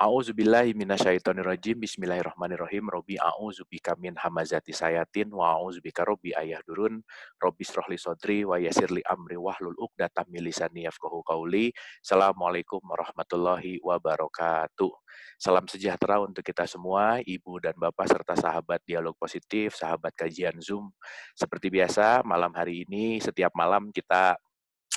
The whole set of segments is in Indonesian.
A'udzubillahi minasyaitonirrajim. Bismillahirrahmanirrahim. Robi a'udzubika min hamazati sayatin wa a'udzubika robi ayah durun. Robi srohli sodri wa yasirli amri wahlul uqdatam min lisani yafqahu qauli. Assalamualaikum warahmatullahi wabarakatuh. Salam sejahtera untuk kita semua, ibu dan bapak serta sahabat dialog positif, sahabat kajian Zoom. Seperti biasa, malam hari ini setiap malam kita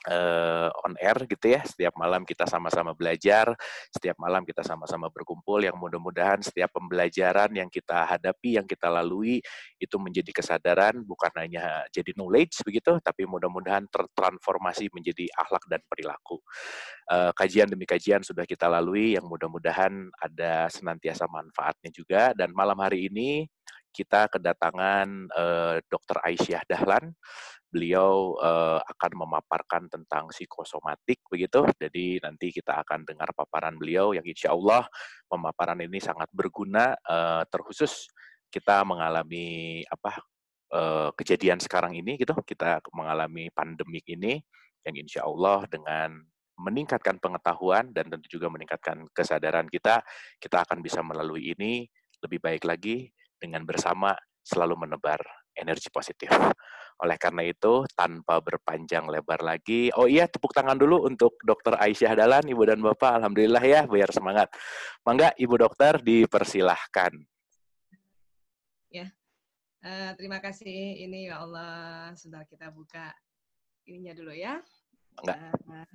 uh, on air gitu ya. Setiap malam kita sama-sama belajar, setiap malam kita sama-sama berkumpul yang mudah-mudahan setiap pembelajaran yang kita hadapi, yang kita lalui itu menjadi kesadaran bukan hanya jadi knowledge begitu, tapi mudah-mudahan tertransformasi menjadi akhlak dan perilaku. Uh, kajian demi kajian sudah kita lalui yang mudah-mudahan ada senantiasa manfaatnya juga dan malam hari ini kita kedatangan uh, eh, Dr. Aisyah Dahlan beliau uh, akan memaparkan tentang psikosomatik begitu. Jadi nanti kita akan dengar paparan beliau yang insya Allah pemaparan ini sangat berguna uh, terkhusus kita mengalami apa uh, kejadian sekarang ini gitu. Kita mengalami pandemik ini yang insya Allah dengan meningkatkan pengetahuan dan tentu juga meningkatkan kesadaran kita, kita akan bisa melalui ini lebih baik lagi dengan bersama selalu menebar energi positif. Oleh karena itu, tanpa berpanjang lebar lagi, oh iya tepuk tangan dulu untuk Dr. Aisyah Dalan, Ibu dan Bapak, Alhamdulillah ya, biar semangat. Mangga, Ibu Dokter, dipersilahkan. Ya, uh, terima kasih. Ini ya Allah, sudah kita buka ininya dulu ya. Mangga. Eh,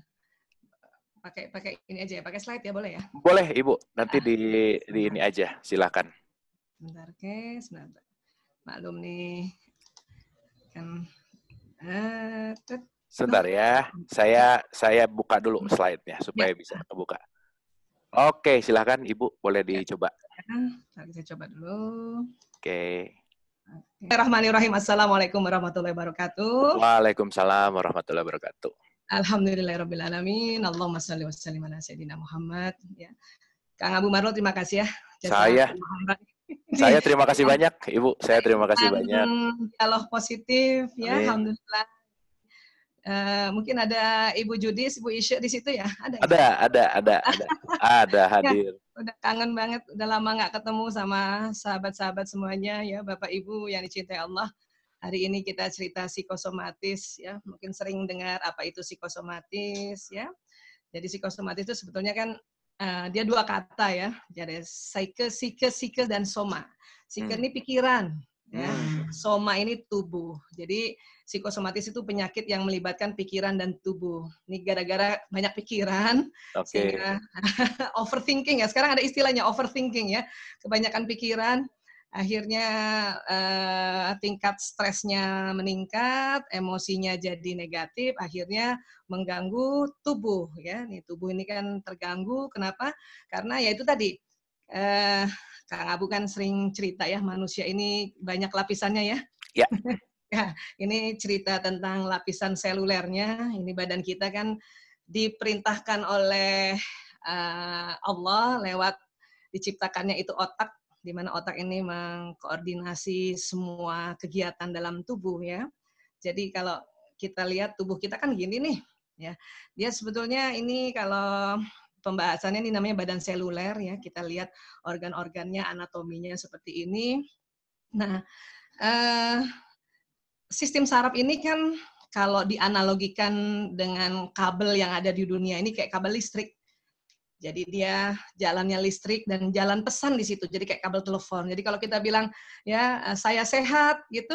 pakai pakai ini aja ya, pakai slide ya boleh ya? Boleh Ibu, nanti ah. di di ini aja, silakan. Bentar, oke, sebentar maklum nih kan eh, tet, sebentar ya saya saya buka dulu slide-nya supaya ya. bisa kebuka oke silahkan ibu boleh ya. dicoba ya, nah, saya coba dulu oke Bismillahirrahmanirrahim. Assalamualaikum warahmatullahi wabarakatuh. Waalaikumsalam warahmatullahi wabarakatuh. Alhamdulillahirrahmanirrahim. Allahumma salli wa sallim ala Sayyidina Muhammad. Ya. Kang Abu Marlo, terima kasih ya. Jasa saya. Muhammad. Saya iya. terima kasih banyak, Ibu. Saya terima kasih banyak. Dialog positif ya, Amin. alhamdulillah. Uh, mungkin ada Ibu Judis, Ibu Isya di situ ya? Ada, ya? ada, ada, ada, ada, ada ya, hadir. Ya, udah kangen banget, udah lama nggak ketemu sama sahabat-sahabat semuanya ya, Bapak Ibu yang dicintai Allah. Hari ini kita cerita psikosomatis ya, mungkin sering dengar apa itu psikosomatis ya. Jadi psikosomatis itu sebetulnya kan uh, dia dua kata ya. Jadi psyche, psyche, psyche dan soma. Psyche hmm. ini pikiran, ya. Hmm. Soma ini tubuh. Jadi psikosomatis itu penyakit yang melibatkan pikiran dan tubuh. Ini gara-gara banyak pikiran, okay. sehingga overthinking ya. Sekarang ada istilahnya overthinking ya, kebanyakan pikiran akhirnya uh, tingkat stresnya meningkat, emosinya jadi negatif, akhirnya mengganggu tubuh ya. Nih tubuh ini kan terganggu. Kenapa? Karena ya itu tadi eh, Kang Abu kan sering cerita ya manusia ini banyak lapisannya ya. Ya. ya, ini cerita tentang lapisan selulernya. Ini badan kita kan diperintahkan oleh uh, Allah lewat diciptakannya itu otak di mana otak ini mengkoordinasi semua kegiatan dalam tubuh ya. Jadi kalau kita lihat tubuh kita kan gini nih ya. Dia sebetulnya ini kalau pembahasannya ini namanya badan seluler ya. Kita lihat organ-organnya, anatominya seperti ini. Nah, eh, sistem saraf ini kan kalau dianalogikan dengan kabel yang ada di dunia ini kayak kabel listrik jadi dia jalannya listrik dan jalan pesan di situ. Jadi kayak kabel telepon. Jadi kalau kita bilang ya eh, saya sehat gitu,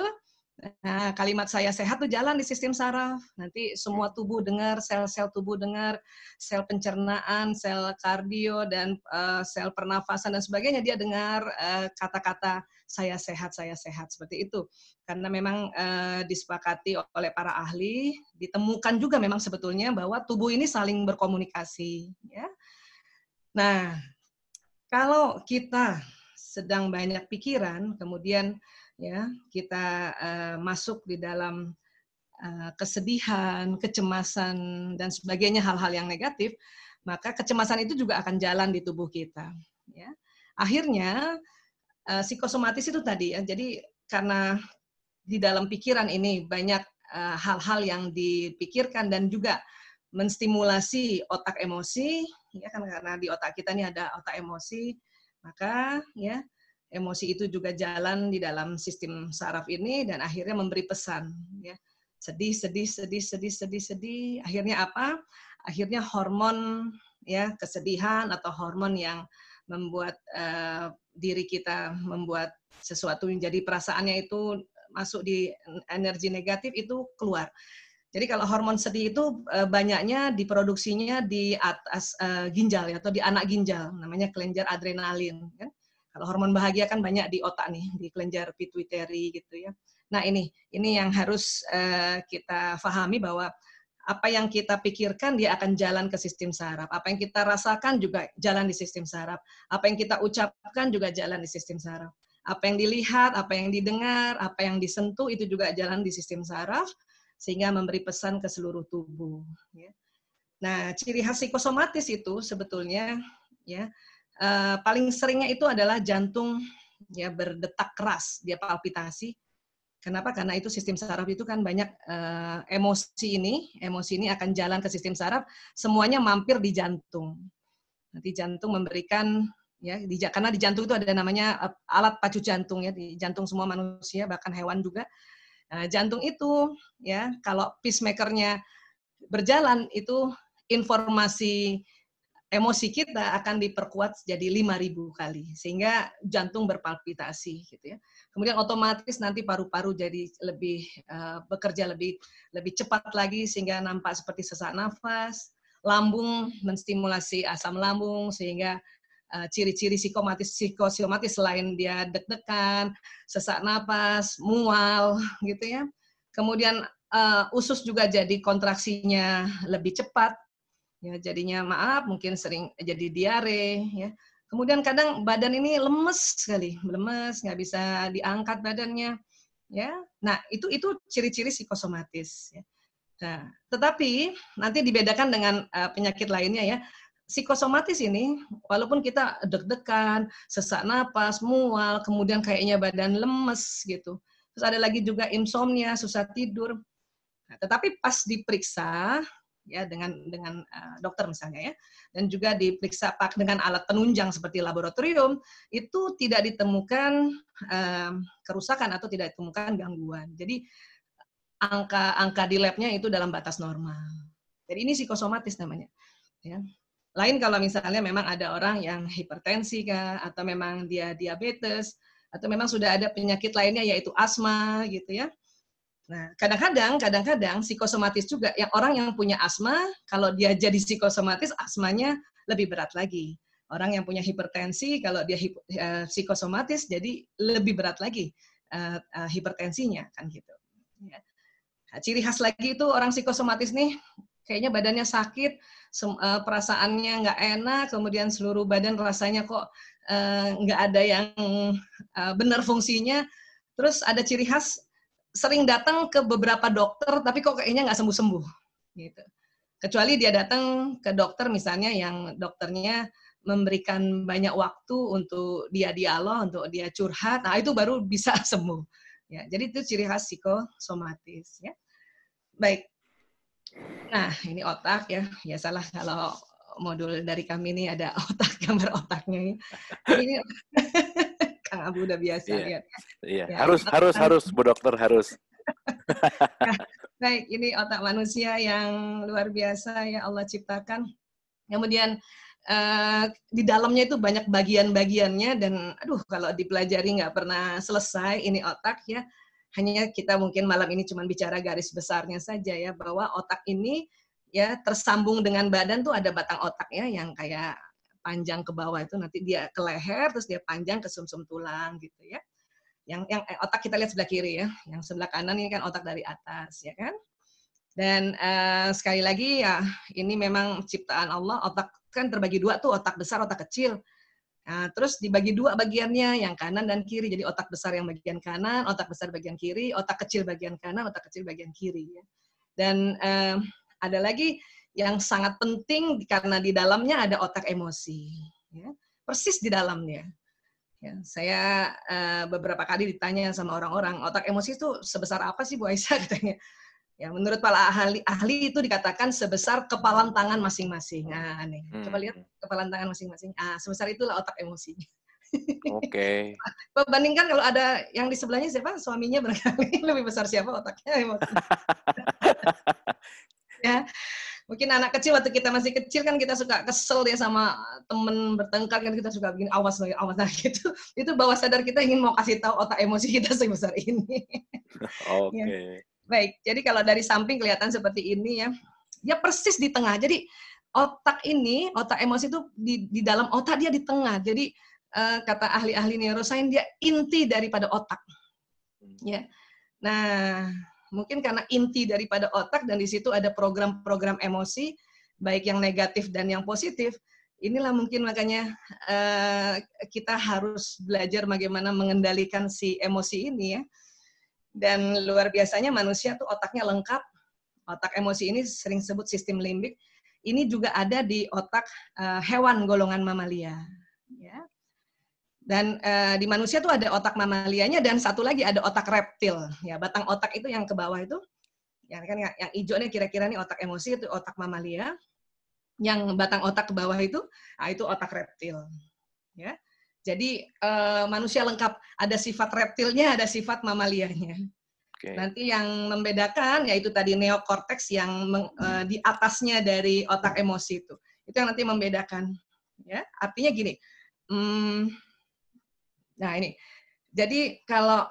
nah, kalimat saya sehat tuh jalan di sistem saraf. Nanti semua tubuh dengar, sel-sel tubuh dengar, sel pencernaan, sel kardio dan uh, sel pernafasan dan sebagainya dia dengar kata eh, kata-kata saya sehat, saya sehat seperti itu. Karena memang uh, disepakati oleh para ahli, ditemukan juga memang sebetulnya bahwa tubuh ini saling berkomunikasi ya Nah, kalau kita sedang banyak pikiran, kemudian ya kita uh, masuk di dalam uh, kesedihan, kecemasan dan sebagainya hal-hal yang negatif, maka kecemasan itu juga akan jalan di tubuh kita. Ya. Akhirnya uh, psikosomatis itu tadi ya, jadi karena di dalam pikiran ini banyak hal-hal uh, yang dipikirkan dan juga menstimulasi otak emosi ya kan karena di otak kita nih ada otak emosi maka ya emosi itu juga jalan di dalam sistem saraf ini dan akhirnya memberi pesan ya sedih sedih sedih sedih sedih sedih akhirnya apa akhirnya hormon ya kesedihan atau hormon yang membuat uh, diri kita membuat sesuatu menjadi perasaannya itu masuk di energi negatif itu keluar jadi kalau hormon sedih itu eh, banyaknya diproduksinya di atas eh, ginjal ya, atau di anak ginjal, namanya kelenjar adrenalin. Kan? Kalau hormon bahagia kan banyak di otak nih, di kelenjar pituitary gitu ya. Nah ini, ini yang harus eh, kita pahami bahwa apa yang kita pikirkan dia akan jalan ke sistem saraf. Apa yang kita rasakan juga jalan di sistem saraf. Apa yang kita ucapkan juga jalan di sistem saraf. Apa yang dilihat, apa yang didengar, apa yang disentuh itu juga jalan di sistem saraf sehingga memberi pesan ke seluruh tubuh. Ya. Nah, ciri khas psikosomatis itu sebetulnya ya eh, paling seringnya itu adalah jantung ya berdetak keras, dia palpitasi. Kenapa? Karena itu sistem saraf itu kan banyak uh, emosi ini, emosi ini akan jalan ke sistem saraf, semuanya mampir di jantung. Nanti jantung memberikan ya di, karena di jantung itu ada namanya eh, alat pacu jantung ya di jantung semua manusia bahkan hewan juga Nah, jantung itu ya kalau peacemakernya berjalan itu informasi emosi kita akan diperkuat jadi 5000 kali sehingga jantung berpalpitasi gitu ya. Kemudian otomatis nanti paru-paru jadi lebih uh, bekerja lebih lebih cepat lagi sehingga nampak seperti sesak nafas, lambung menstimulasi asam lambung sehingga Eh, ciri-ciri psikomatis psikosomatis selain dia deg-degan, sesak napas, mual gitu ya. Kemudian uh, usus juga jadi kontraksinya lebih cepat. Ya, jadinya maaf mungkin sering jadi diare ya. Kemudian kadang badan ini lemes sekali, lemes, nggak bisa diangkat badannya ya. Nah, itu itu ciri-ciri psikosomatis ya. Nah, tetapi nanti dibedakan dengan uh, penyakit lainnya ya psikosomatis ini, walaupun kita deg-degan, sesak napas, mual, kemudian kayaknya badan lemes gitu. Terus ada lagi juga insomnia, susah tidur. Nah, tetapi pas diperiksa ya dengan dengan uh, dokter misalnya ya, dan juga diperiksa pak dengan alat penunjang seperti laboratorium itu tidak ditemukan uh, kerusakan atau tidak ditemukan gangguan. Jadi angka angka di labnya itu dalam batas normal. Jadi ini psikosomatis namanya. Ya. Lain kalau misalnya memang ada orang yang hipertensi kah, atau memang dia diabetes, atau memang sudah ada penyakit lainnya yaitu asma gitu ya. Nah, kadang-kadang, kadang-kadang psikosomatis juga yang orang yang punya asma, kalau dia jadi psikosomatis, asmanya lebih berat lagi. Orang yang punya hipertensi, kalau dia hip, uh, psikosomatis, jadi lebih berat lagi uh, uh, hipertensinya kan gitu. Ya. Nah, ciri khas lagi itu orang psikosomatis nih, kayaknya badannya sakit, Eh, perasaannya nggak enak, kemudian seluruh badan rasanya kok eh, nggak ada yang eh, benar fungsinya. Terus ada ciri khas sering datang ke beberapa dokter, tapi kok kayaknya nggak sembuh-sembuh. Gitu. Kecuali dia datang ke dokter misalnya yang dokternya memberikan banyak waktu untuk dia dialog, untuk dia curhat, nah itu baru bisa sembuh. Ya, jadi itu ciri khas psikosomatis. Ya. Baik, Nah, ini otak ya. ya salah kalau modul dari kami ini ada otak, gambar otaknya. Ini Kang Abu udah biasa yeah. lihat. yeah. ya, harus otak harus kan. harus Bu Dokter harus. nah, baik, ini otak manusia yang luar biasa ya Allah ciptakan. Kemudian Uh, di dalamnya itu banyak bagian-bagiannya dan aduh kalau dipelajari nggak pernah selesai ini otak ya hanya kita mungkin malam ini cuma bicara garis besarnya saja ya bahwa otak ini ya tersambung dengan badan tuh ada batang otak ya yang kayak panjang ke bawah itu nanti dia ke leher terus dia panjang ke sumsum -sum tulang gitu ya. Yang yang eh, otak kita lihat sebelah kiri ya, yang sebelah kanan ini kan otak dari atas ya kan. Dan eh, sekali lagi ya ini memang ciptaan Allah otak kan terbagi dua tuh otak besar otak kecil Nah, terus dibagi dua bagiannya, yang kanan dan kiri. Jadi otak besar yang bagian kanan, otak besar bagian kiri, otak kecil bagian kanan, otak kecil bagian kiri. Ya. Dan eh, ada lagi yang sangat penting karena di dalamnya ada otak emosi, ya. persis di dalamnya. Ya, saya eh, beberapa kali ditanya sama orang-orang, otak emosi itu sebesar apa sih Bu Aisyah? Katanya. Ya, menurut para ahli, ahli itu dikatakan sebesar kepalan tangan masing-masing. Nah, nih, hmm. coba lihat hmm. kepalan tangan masing-masing. Ah, sebesar itulah otak emosinya. Oke. Okay. Bandingkan kalau ada yang di sebelahnya siapa suaminya berkali lebih besar siapa otaknya ya. Mungkin anak kecil waktu kita masih kecil kan kita suka kesel ya sama temen bertengkar kan kita suka bikin awas lagi awas lagi nah, gitu. Itu bawah sadar kita ingin mau kasih tahu otak emosi kita sebesar ini. Oke. Okay. Ya. Baik, jadi kalau dari samping kelihatan seperti ini ya. Dia persis di tengah. Jadi otak ini, otak emosi itu di, di dalam otak dia di tengah. Jadi uh, kata ahli-ahli neuroscience dia inti daripada otak. Hmm. Ya. Nah, mungkin karena inti daripada otak dan di situ ada program-program emosi baik yang negatif dan yang positif. Inilah mungkin makanya uh, kita harus belajar bagaimana mengendalikan si emosi ini ya dan luar biasanya manusia tuh otaknya lengkap. Otak emosi ini sering sebut sistem limbik. Ini juga ada di otak uh, hewan golongan mamalia. Ya. Dan uh, di manusia tuh ada otak mamalianya dan satu lagi ada otak reptil. Ya, batang otak itu yang ke bawah itu ya kan, yang kan yang hijau nih kira-kira nih otak emosi itu otak mamalia yang batang otak ke bawah itu nah itu otak reptil ya jadi uh, manusia lengkap, ada sifat reptilnya, ada sifat mamalianya. Okay. Nanti yang membedakan yaitu tadi neokortex yang meng, uh, di atasnya dari otak emosi itu. Itu yang nanti membedakan. Ya, artinya gini. Hmm, nah ini. Jadi kalau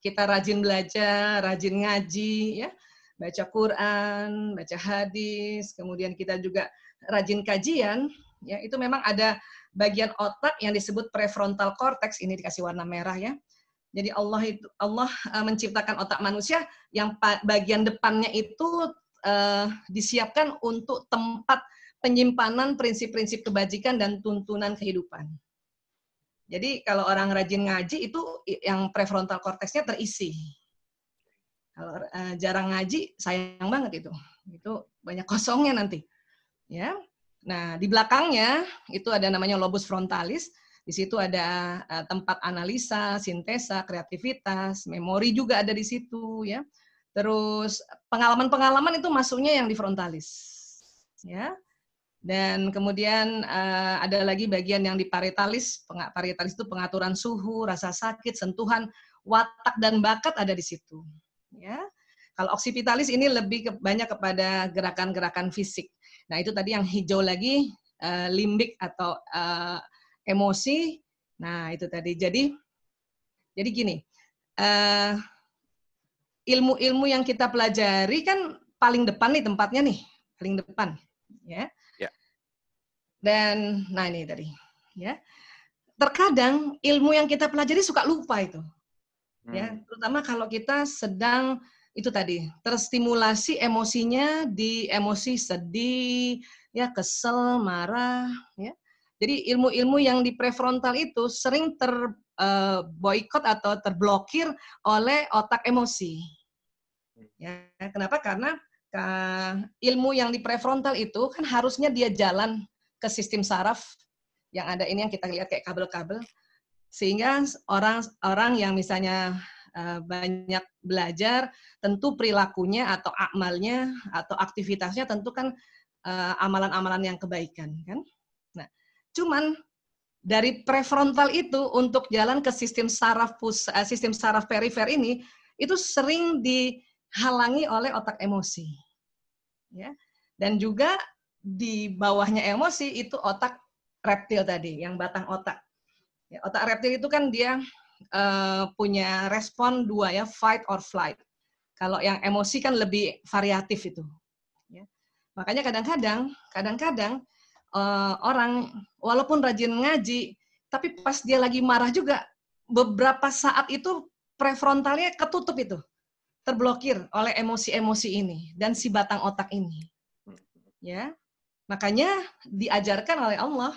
kita rajin belajar, rajin ngaji, ya, baca Quran, baca hadis, kemudian kita juga rajin kajian, ya, itu memang ada bagian otak yang disebut prefrontal cortex ini dikasih warna merah ya. Jadi Allah itu Allah eh, menciptakan otak manusia yang bagian depannya itu uh, disiapkan untuk tempat penyimpanan prinsip-prinsip kebajikan dan tuntunan kehidupan. Jadi kalau orang rajin ngaji itu yang prefrontal korteksnya terisi. Kalau uh, jarang ngaji sayang banget itu. Itu banyak kosongnya nanti. Ya. Nah, di belakangnya itu ada namanya lobus frontalis. Di situ ada eh, tempat analisa, sintesa, kreativitas, memori juga ada di situ ya. Terus pengalaman-pengalaman itu masuknya yang di frontalis. Ya. Dan kemudian eh, ada lagi bagian yang di paretalis. Parietalis itu pengaturan suhu, rasa sakit, sentuhan, watak dan bakat ada di situ. Ya. Kalau oksipitalis ini lebih banyak kepada gerakan-gerakan fisik Nah, itu tadi yang hijau lagi uh, eh, limbik atau uh, emosi. Nah, itu tadi. Jadi jadi gini. ilmu eh, ilmu-ilmu yang kita pelajari kan paling depan nih tempatnya nih, paling depan, ya. Yeah. Dan nah ini tadi, ya. Terkadang ilmu yang kita pelajari suka lupa itu. Ya. Hmm. Ya, terutama kalau kita sedang itu tadi terstimulasi emosinya di emosi sedih, ya kesel, marah, ya. Jadi ilmu-ilmu yang di prefrontal itu sering terboikot eh, uh, atau terblokir oleh otak emosi. Ya, kenapa? Karena uh, ilmu yang di prefrontal itu kan harusnya dia jalan ke sistem saraf yang ada ini yang kita lihat kayak kabel-kabel sehingga orang-orang yang misalnya Eh, banyak belajar, tentu perilakunya atau amalnya atau aktivitasnya tentu kan eh, amalan-amalan yang kebaikan kan. Nah, cuman dari prefrontal itu untuk jalan ke sistem saraf pus, eh, sistem saraf perifer ini itu sering dihalangi oleh otak emosi. Ya. Dan juga di bawahnya emosi itu otak reptil tadi, yang batang otak. Ya, otak reptil itu kan dia uh, punya respon dua ya, fight or flight. Kalau yang emosi kan lebih variatif itu. Ya. Makanya kadang-kadang, kadang-kadang uh, orang walaupun rajin ngaji, tapi pas dia lagi marah juga, beberapa saat itu prefrontalnya ketutup itu, terblokir oleh emosi-emosi ini dan si batang otak ini. Ya, makanya diajarkan oleh Allah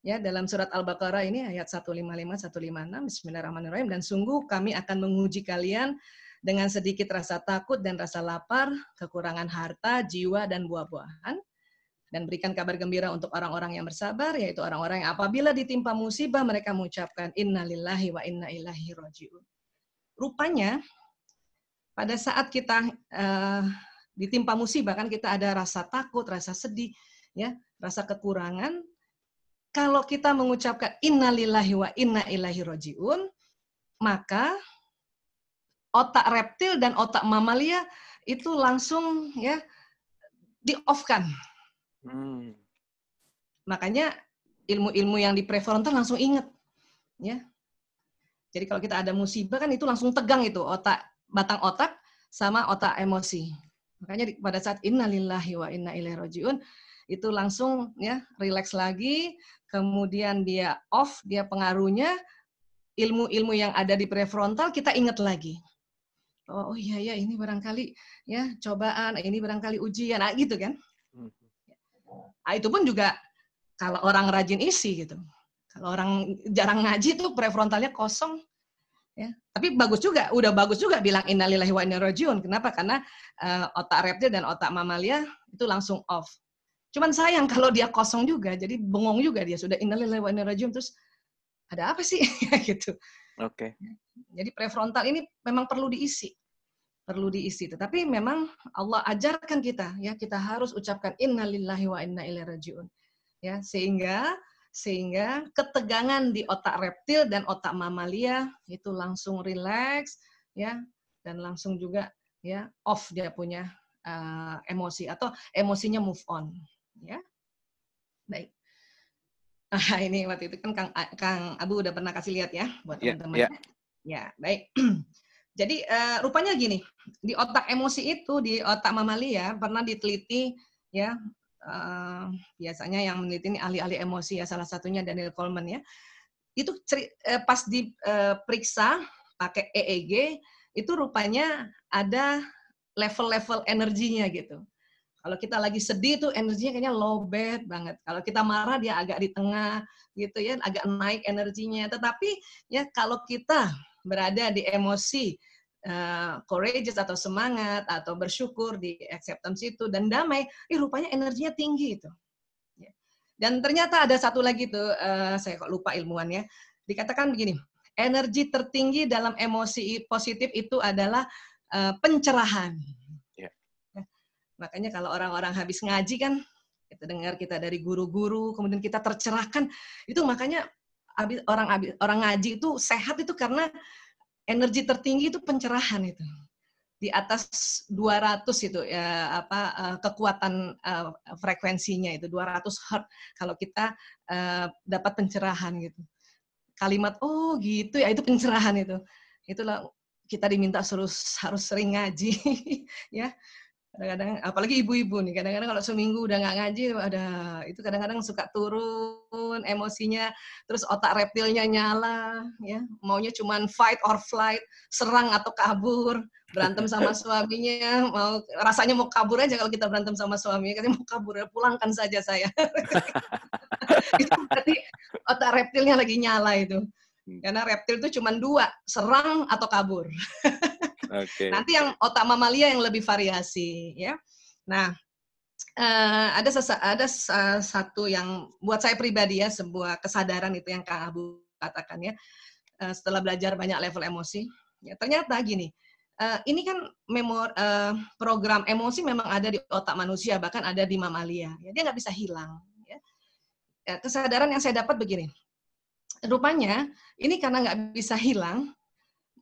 Ya, dalam surat Al-Baqarah ini ayat 155 156 Bismillahirrahmanirrahim dan sungguh kami akan menguji kalian dengan sedikit rasa takut dan rasa lapar, kekurangan harta, jiwa dan buah-buahan dan berikan kabar gembira untuk orang-orang yang bersabar yaitu orang-orang yang apabila ditimpa musibah mereka mengucapkan innalillahi wa inna ilaihi rajiun. Rupanya pada saat kita uh, ditimpa musibah kan kita ada rasa takut, rasa sedih, ya, rasa kekurangan, kalau kita mengucapkan innalillahi wa inna ilahi rojiun, maka otak reptil dan otak mamalia itu langsung ya di off kan. Hmm. Makanya ilmu-ilmu yang di prefrontal langsung inget, ya. Jadi kalau kita ada musibah kan itu langsung tegang itu otak batang otak sama otak emosi. Makanya pada saat innalillahi wa inna ilaihi rajiun itu langsung ya relax lagi, kemudian dia off, dia pengaruhnya ilmu-ilmu yang ada di prefrontal kita ingat lagi. Oh, oh iya ya ini barangkali ya cobaan, ini barangkali ujian, nah, gitu kan. Nah, itu pun juga kalau orang rajin isi gitu. Kalau orang jarang ngaji tuh prefrontalnya kosong, ya. Tapi bagus juga, udah bagus juga bilang innalillahi wa inna rajiun Kenapa? Karena uh, otak reptil dan otak mamalia itu langsung off. Cuman sayang kalau dia kosong juga, jadi bengong juga dia sudah innalillahi wa inna terus ada apa sih gitu. Oke. Okay. Jadi prefrontal ini memang perlu diisi. Perlu diisi. Tetapi memang Allah ajarkan kita ya kita harus ucapkan innalillahi wa inna ilaihi rajiun. Ya, sehingga sehingga ketegangan di otak reptil dan otak mamalia itu langsung relax, ya dan langsung juga ya off dia punya uh, emosi atau emosinya move on ya. Baik. Nah, ini waktu itu kan Kang, Kang Abu udah pernah kasih lihat ya buat ya, teman-teman. Yeah, yeah. Ya, baik. Jadi uh, rupanya gini, di otak emosi itu di otak mamalia ya, pernah diteliti ya uh, biasanya yang meneliti ini ahli-ahli emosi ya salah satunya Daniel Coleman ya. Itu ceri, uh, pas diperiksa uh, pakai EEG itu rupanya ada level-level energinya gitu. Kalau kita lagi sedih tuh energinya kayaknya low bad banget. Kalau kita marah dia agak di tengah gitu ya, agak naik energinya. Tetapi ya kalau kita berada di emosi uh, courageous atau semangat atau bersyukur di acceptance itu dan damai, eh rupanya energinya tinggi itu. Ya. Dan ternyata ada satu lagi tuh, uh, saya kok lupa ilmuannya, dikatakan begini, energi tertinggi dalam emosi positif itu adalah uh, pencerahan Makanya kalau orang-orang habis ngaji kan kita dengar kita dari guru-guru, kemudian kita tercerahkan. Itu makanya habis orang habis, orang ngaji itu sehat itu karena energi tertinggi itu pencerahan itu di atas 200 itu ya apa eh, kekuatan eh, frekuensinya itu 200 hertz kalau kita eh, dapat pencerahan gitu. Kalimat oh gitu ya itu pencerahan itu. Itulah kita diminta harus harus sering ngaji ya kadang-kadang apalagi ibu-ibu nih kadang-kadang kalau seminggu udah nggak ngaji ada itu kadang-kadang suka turun emosinya terus otak reptilnya nyala ya maunya cuman fight or flight serang atau kabur berantem sama suaminya mau rasanya mau kabur aja kalau kita berantem sama suaminya katanya mau kabur ya pulangkan saja saya itu berarti otak reptilnya lagi nyala itu hmm. karena reptil itu cuma dua serang atau kabur Okay. Nanti yang otak mamalia yang lebih variasi, ya. Nah, uh, ada sesa, ada satu yang buat saya pribadi ya sebuah kesadaran itu yang kak Abu katakan ya. Uh, setelah belajar banyak level emosi, ya ternyata gini. Uh, ini kan memor, uh, program emosi memang ada di otak manusia bahkan ada di mamalia. Ya, dia nggak bisa hilang. Ya. Kesadaran yang saya dapat begini, rupanya ini karena nggak bisa hilang,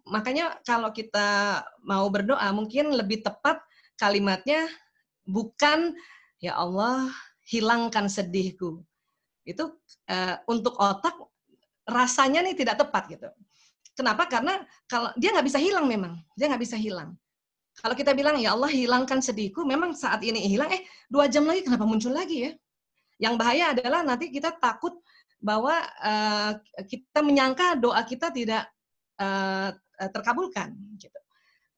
makanya kalau kita mau berdoa mungkin lebih tepat kalimatnya bukan ya Allah hilangkan sedihku. Itu e, untuk otak rasanya nih tidak tepat gitu. Kenapa? Karena kalau dia nggak bisa hilang memang, dia nggak bisa hilang. Kalau kita bilang ya Allah hilangkan sedihku, memang saat ini hilang, eh dua jam lagi kenapa muncul lagi ya? Yang bahaya adalah nanti kita takut bahwa uh, kita menyangka doa kita tidak uh, Eh, terkabulkan gitu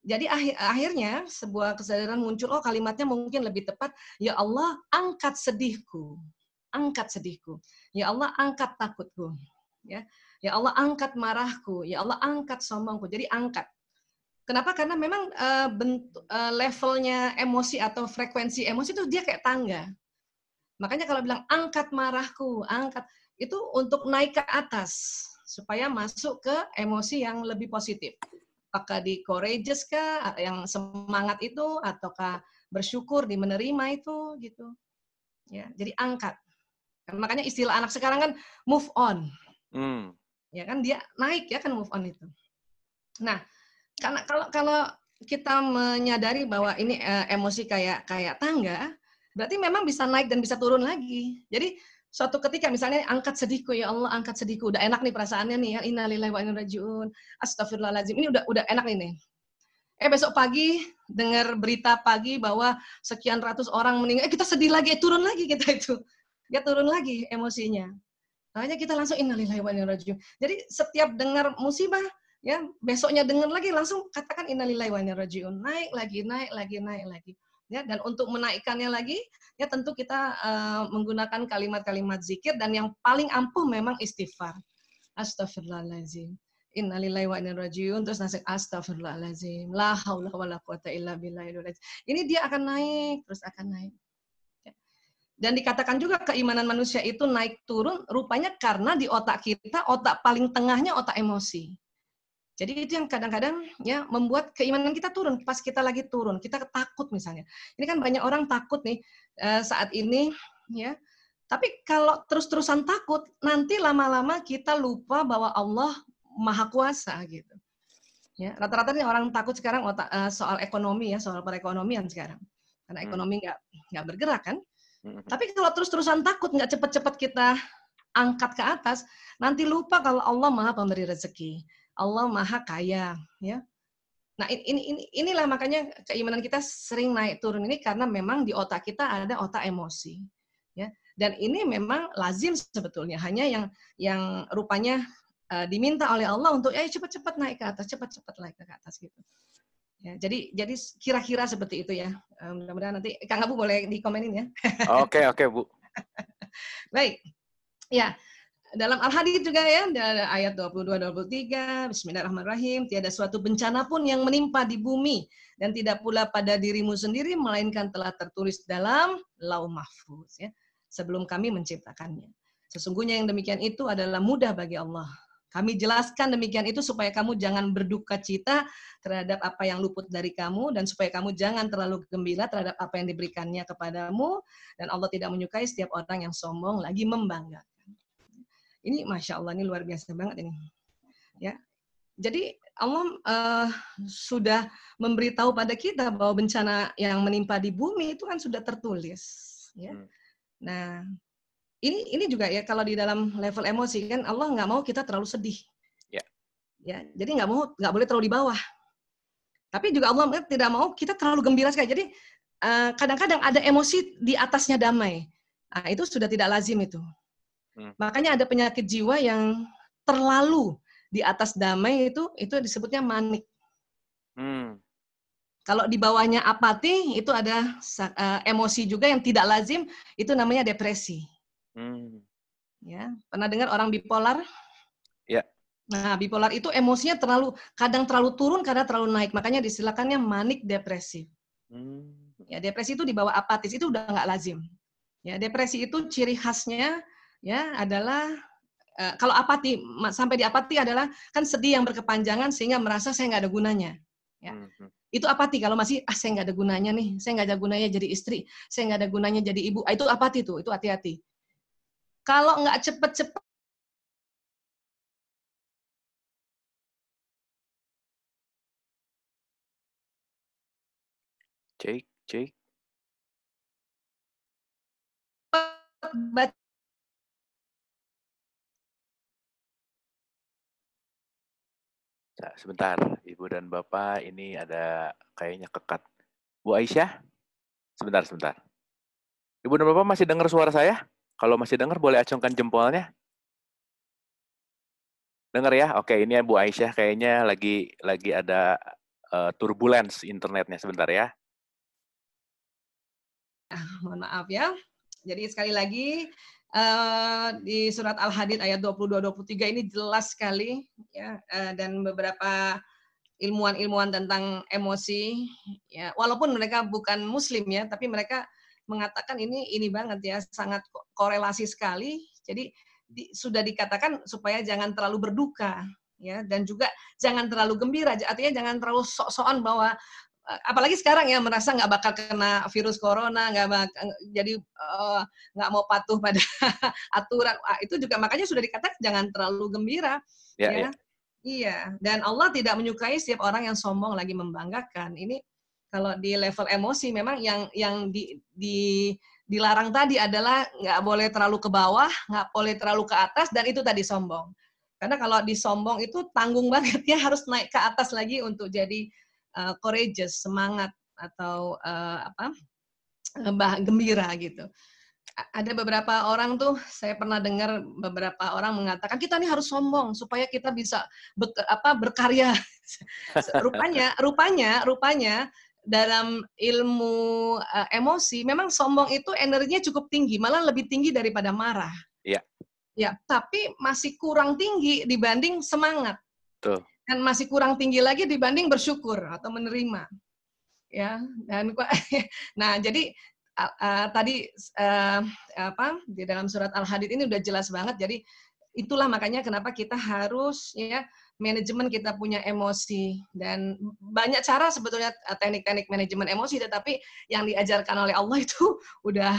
jadi akhir, akhirnya sebuah kesadaran muncul oh kalimatnya mungkin lebih tepat ya Allah angkat sedihku angkat sedihku ya Allah angkat takutku ya ya Allah angkat marahku ya Allah angkat sombongku jadi angkat kenapa karena memang uh, eh, bentuk uh, eh, levelnya emosi atau frekuensi emosi itu dia kayak tangga makanya kalau bilang angkat marahku angkat itu untuk naik ke atas supaya masuk ke emosi yang lebih positif. Apakah di courageous kah, yang semangat itu, ataukah bersyukur di menerima itu, gitu. Ya, jadi angkat. Makanya istilah anak sekarang kan move on. Hmm. Ya kan dia naik ya kan move on itu. Nah, karena kalau kalau kita menyadari bahwa ini eh, emosi kayak kayak tangga, berarti memang bisa naik dan bisa turun lagi. Jadi suatu ketika misalnya angkat sedihku ya Allah angkat sedihku udah enak nih perasaannya nih ya innalillahi wa inna rajiun astagfirullahalazim ini udah udah enak nih nih eh besok pagi dengar berita pagi bahwa sekian ratus orang meninggal eh kita sedih lagi eh, turun lagi kita itu dia ya, turun lagi emosinya makanya kita langsung innalillahi wa inna rajiun jadi setiap dengar musibah ya besoknya dengar lagi langsung katakan innalillahi wa inna rajiun naik lagi naik lagi naik lagi Ya, dan untuk menaikkannya lagi, ya tentu kita uh, menggunakan kalimat-kalimat zikir dan yang paling ampuh memang istighfar. astaghfirullahalazim, Innalillahi wa inna rajiun terus nasik astaghfirullahalazim, La haula wala quwata illa billahil Ini dia akan naik, terus akan naik. Ya. Dan dikatakan juga keimanan manusia itu naik turun rupanya karena di otak kita, otak paling tengahnya otak emosi. Jadi itu yang kadang-kadang ya membuat keimanan kita turun pas kita lagi turun, kita takut misalnya. Ini kan banyak orang takut nih eh, saat ini ya. Tapi kalau terus-terusan takut, nanti lama-lama kita lupa bahwa Allah Maha Kuasa gitu. Ya, rata-rata nih orang takut sekarang oh, eh, soal ekonomi ya, soal perekonomian sekarang. Karena hmm. ekonomi nggak nggak bergerak kan. Hmm. Tapi kalau terus-terusan takut nggak cepat-cepat kita angkat ke atas, nanti lupa kalau Allah Maha Pemberi rezeki. Allah Maha Kaya, ya. Nah, ini, ini inilah makanya keimanan kita sering naik turun ini karena memang di otak kita ada otak emosi, ya. Dan ini memang lazim sebetulnya, hanya yang yang rupanya uh, diminta oleh Allah untuk ya cepat-cepat naik ke atas, cepat-cepat naik ke atas gitu. Ya, jadi jadi kira-kira seperti itu ya. Um, Mudah-mudahan nanti Kang Abu boleh dikomenin ya. Oke, oke, okay, Bu. Baik. Ya, dalam Al-Hadid juga ya, ada ayat 22-23, Bismillahirrahmanirrahim, tiada suatu bencana pun yang menimpa di bumi, dan tidak pula pada dirimu sendiri, melainkan telah tertulis dalam lau mahfuz, ya, sebelum kami menciptakannya. Sesungguhnya yang demikian itu adalah mudah bagi Allah. Kami jelaskan demikian itu supaya kamu jangan berduka cita terhadap apa yang luput dari kamu dan supaya kamu jangan terlalu gembira terhadap apa yang diberikannya kepadamu dan Allah tidak menyukai setiap orang yang sombong lagi membanggakan. Ini masya Allah ini luar biasa banget ini. Ya, jadi Allah uh, sudah memberitahu pada kita bahwa bencana yang menimpa di bumi itu kan sudah tertulis. Ya. Hmm. Nah, ini ini juga ya kalau di dalam level emosi kan Allah nggak mau kita terlalu sedih. ya Ya, jadi nggak mau nggak boleh terlalu di bawah. Tapi juga Allah tidak mau kita terlalu gembira sekali. Jadi eh, kadang-kadang uh, ada emosi di atasnya damai. Nah, itu sudah tidak lazim itu. Hmm. Makanya ada penyakit jiwa yang terlalu di atas damai itu itu disebutnya manik. Hmm. Kalau di bawahnya apati itu ada e, emosi juga yang tidak lazim itu namanya depresi. Hmm. Ya pernah dengar orang bipolar? Ya. Nah bipolar itu emosinya terlalu kadang terlalu turun kadang terlalu naik makanya disilakannya manik depresi. Hmm. Ya depresi itu di bawah apatis itu udah nggak lazim. Ya depresi itu ciri khasnya ya adalah eh, kalau apati sampai di apati adalah kan sedih yang berkepanjangan sehingga merasa saya nggak ada gunanya. Ya. Hmm, hmm. Itu apati kalau masih ah saya nggak ada gunanya nih, saya nggak ada gunanya jadi istri, saya nggak ada gunanya jadi ibu. Ah, itu apati tuh, itu hati-hati. Kalau nggak cepet-cepet cek cek Nah, sebentar, Ibu dan Bapak, ini ada kayaknya kekat. Bu Aisyah, sebentar, sebentar. Ibu dan Bapak masih dengar suara saya? Kalau masih dengar, boleh acungkan jempolnya. Dengar ya? Oke, ini Bu Aisyah kayaknya lagi lagi ada uh, turbulence internetnya. Sebentar ya. Ah, mohon maaf ya. Jadi sekali lagi, Eh, di surat Al-Hadid ayat 22-23 ini jelas sekali ya uh, dan beberapa ilmuwan-ilmuwan tentang emosi ya walaupun mereka bukan muslim ya tapi mereka mengatakan ini ini banget ya sangat korelasi sekali jadi di, sudah dikatakan supaya jangan terlalu berduka ya dan juga jangan terlalu gembira artinya jangan terlalu sok-sokan bahwa Eh, apalagi sekarang ya merasa nggak bakal kena virus corona nggak bakal jadi eh, nggak uh, mau patuh pada aturan ah, itu juga makanya sudah dikatakan jangan terlalu gembira ya, ya. ya iya dan Allah tidak menyukai setiap orang yang sombong lagi membanggakan ini kalau di level emosi memang yang yang di, di dilarang tadi adalah nggak boleh terlalu ke bawah nggak boleh terlalu ke atas dan itu tadi sombong karena kalau disombong itu tanggung banget ya harus naik ke atas lagi untuk jadi uh, courageous, semangat atau uh, apa eh, bah, gembira gitu. Ada beberapa orang tuh saya pernah dengar beberapa orang mengatakan kita ini harus sombong supaya kita bisa be apa berkarya. rupanya, rupanya, rupanya dalam ilmu uh, emosi memang sombong itu energinya cukup tinggi, malah lebih tinggi daripada marah. Iya. Ya, tapi masih kurang tinggi dibanding semangat. Tuh dan masih kurang tinggi lagi dibanding bersyukur atau menerima. Ya, dan nah jadi uh, uh, tadi uh, apa di dalam surat Al-Hadid ini udah jelas banget jadi itulah makanya kenapa kita harus ya manajemen kita punya emosi dan banyak cara sebetulnya e, teknik-teknik manajemen emosi tetapi yang diajarkan oleh Allah itu udah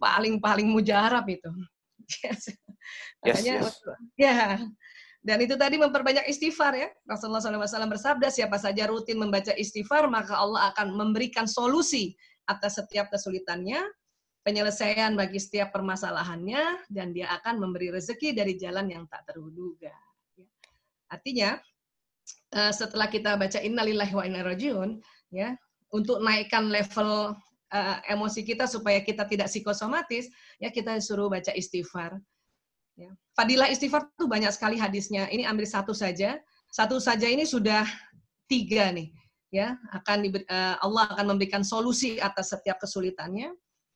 paling-paling mujarab itu. Yes. yes yes. ya dan itu tadi memperbanyak istighfar ya. Rasulullah SAW bersabda, siapa saja rutin membaca istighfar, maka Allah akan memberikan solusi atas setiap kesulitannya, penyelesaian bagi setiap permasalahannya, dan dia akan memberi rezeki dari jalan yang tak terduga. Ya. Artinya, eh, setelah kita baca innalillahi wa inna rajiun, ya, untuk naikkan level uh, emosi kita supaya kita tidak psikosomatis, ya kita suruh baca istighfar. Ya. Fadilah istighfar tuh banyak sekali hadisnya. Ini ambil satu saja. Satu saja ini sudah tiga nih. Ya, akan diberi, eh, Allah akan memberikan solusi atas setiap kesulitannya.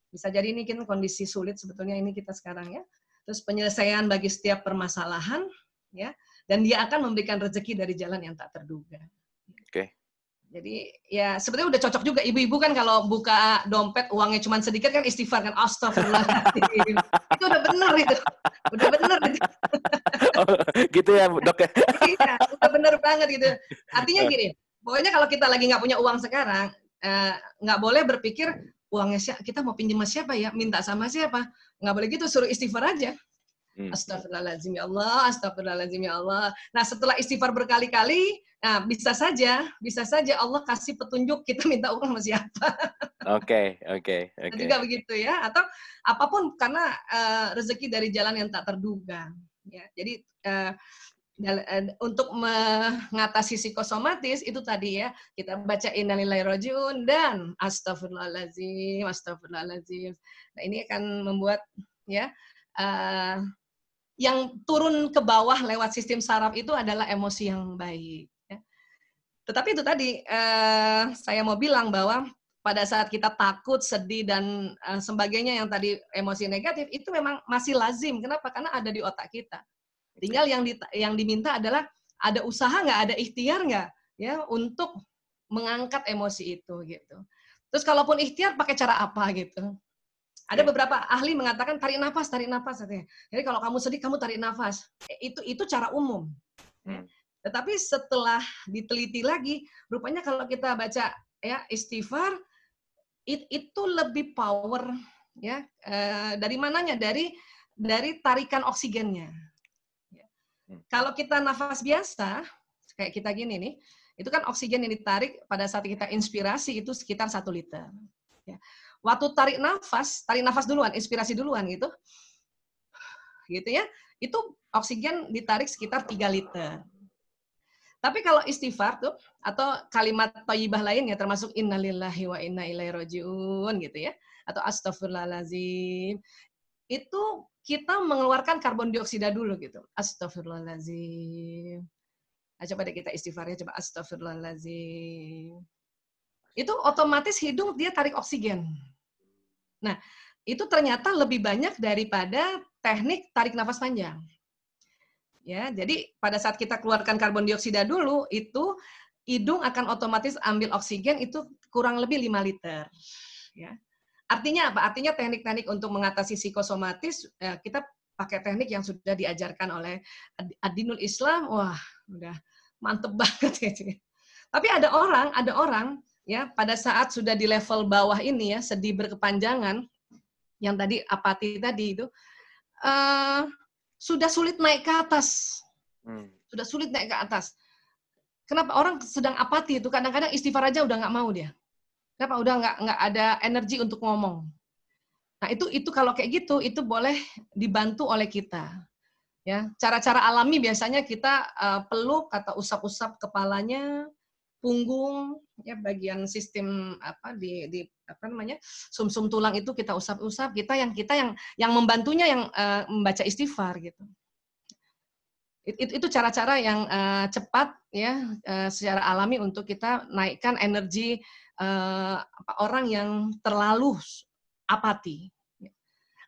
Bisa jadi ini kan kondisi sulit sebetulnya ini kita sekarang ya. Terus penyelesaian bagi setiap permasalahan, ya. Dan dia akan memberikan rezeki dari jalan yang tak terduga. Oke. Okay. Jadi ya sebetulnya udah cocok juga ibu-ibu kan kalau buka dompet uangnya cuma sedikit kan istighfar kan astagfirullah. itu udah bener itu. Udah bener itu. oh, gitu ya dok ya? Iya, udah bener banget gitu. Artinya gini, pokoknya kalau kita lagi nggak punya uang sekarang, eh, nggak eh, boleh berpikir uangnya siapa, kita mau pinjam sama siapa ya, minta sama siapa. Nggak boleh gitu, suruh istighfar aja. Hmm. Astagfirullahaladzim ya Allah, astagfirullahaladzim ya Allah. Nah setelah istighfar berkali-kali, nah bisa saja, bisa saja Allah kasih petunjuk kita minta uang sama siapa. Oke, oke, oke. Juga begitu ya, atau apapun karena uh, rezeki dari jalan yang tak terduga. Ya, jadi uh, untuk mengatasi psikosomatis itu tadi ya kita baca innalillahi rojiun dan astagfirullahalazim astagfirullahalazim. Nah ini akan membuat ya uh, yang turun ke bawah lewat sistem saraf itu adalah emosi yang baik. Ya. Tetapi itu tadi eh, saya mau bilang bahwa pada saat kita takut, sedih dan eh, sebagainya yang tadi emosi negatif itu memang masih lazim. Kenapa? Karena ada di otak kita. Tinggal yang di, yang diminta adalah ada usaha nggak, ada ikhtiar nggak, ya untuk mengangkat emosi itu gitu. Terus kalaupun ikhtiar pakai cara apa gitu? Ada ya. beberapa ahli mengatakan tarik nafas, tarik nafas Jadi kalau kamu sedih kamu tarik nafas. Itu itu cara umum. Hmm. Tetapi setelah diteliti lagi, rupanya kalau kita baca ya istighfar it, itu lebih power ya e, dari mananya dari dari tarikan oksigennya. Ya. Hmm. Kalau kita nafas biasa kayak kita gini nih, itu kan oksigen yang ditarik pada saat kita inspirasi itu sekitar satu liter. Ya waktu tarik nafas, tarik nafas duluan, inspirasi duluan gitu. Gitu ya. Itu oksigen ditarik sekitar 3 liter. Tapi kalau istighfar tuh atau kalimat thayyibah ya, termasuk innalillahi wa inna ilaihi rajiun gitu ya atau astaghfirullahalazim itu kita mengeluarkan karbon dioksida dulu gitu. Astaghfirullahalazim. Nah, coba deh kita istighfarnya coba astaghfirullahalazim. Itu otomatis hidung dia tarik oksigen. Nah, itu ternyata lebih banyak daripada teknik tarik nafas panjang. Ya, jadi pada saat kita keluarkan karbon dioksida dulu itu hidung akan otomatis ambil oksigen itu kurang lebih 5 liter. Ya. Artinya apa? Artinya teknik-teknik untuk mengatasi psikosomatis ya, kita pakai teknik yang sudah diajarkan oleh Adinul Islam. Wah, udah mantep banget ya. Tapi ada orang, ada orang ya pada saat sudah di level bawah ini ya sedih berkepanjangan yang tadi apati tadi itu uh, sudah sulit naik ke atas hmm. sudah sulit naik ke atas kenapa orang sedang apati itu kadang-kadang istighfar aja udah nggak mau dia kenapa udah nggak nggak ada energi untuk ngomong nah itu itu kalau kayak gitu itu boleh dibantu oleh kita ya cara-cara alami biasanya kita uh, peluk kata usap-usap kepalanya punggung ya bagian sistem apa di, di apa namanya sumsum -sum tulang itu kita usap-usap kita yang kita yang yang membantunya yang uh, membaca istighfar gitu itu itu cara-cara yang uh, cepat ya uh, secara alami untuk kita naikkan energi uh, orang yang terlalu apati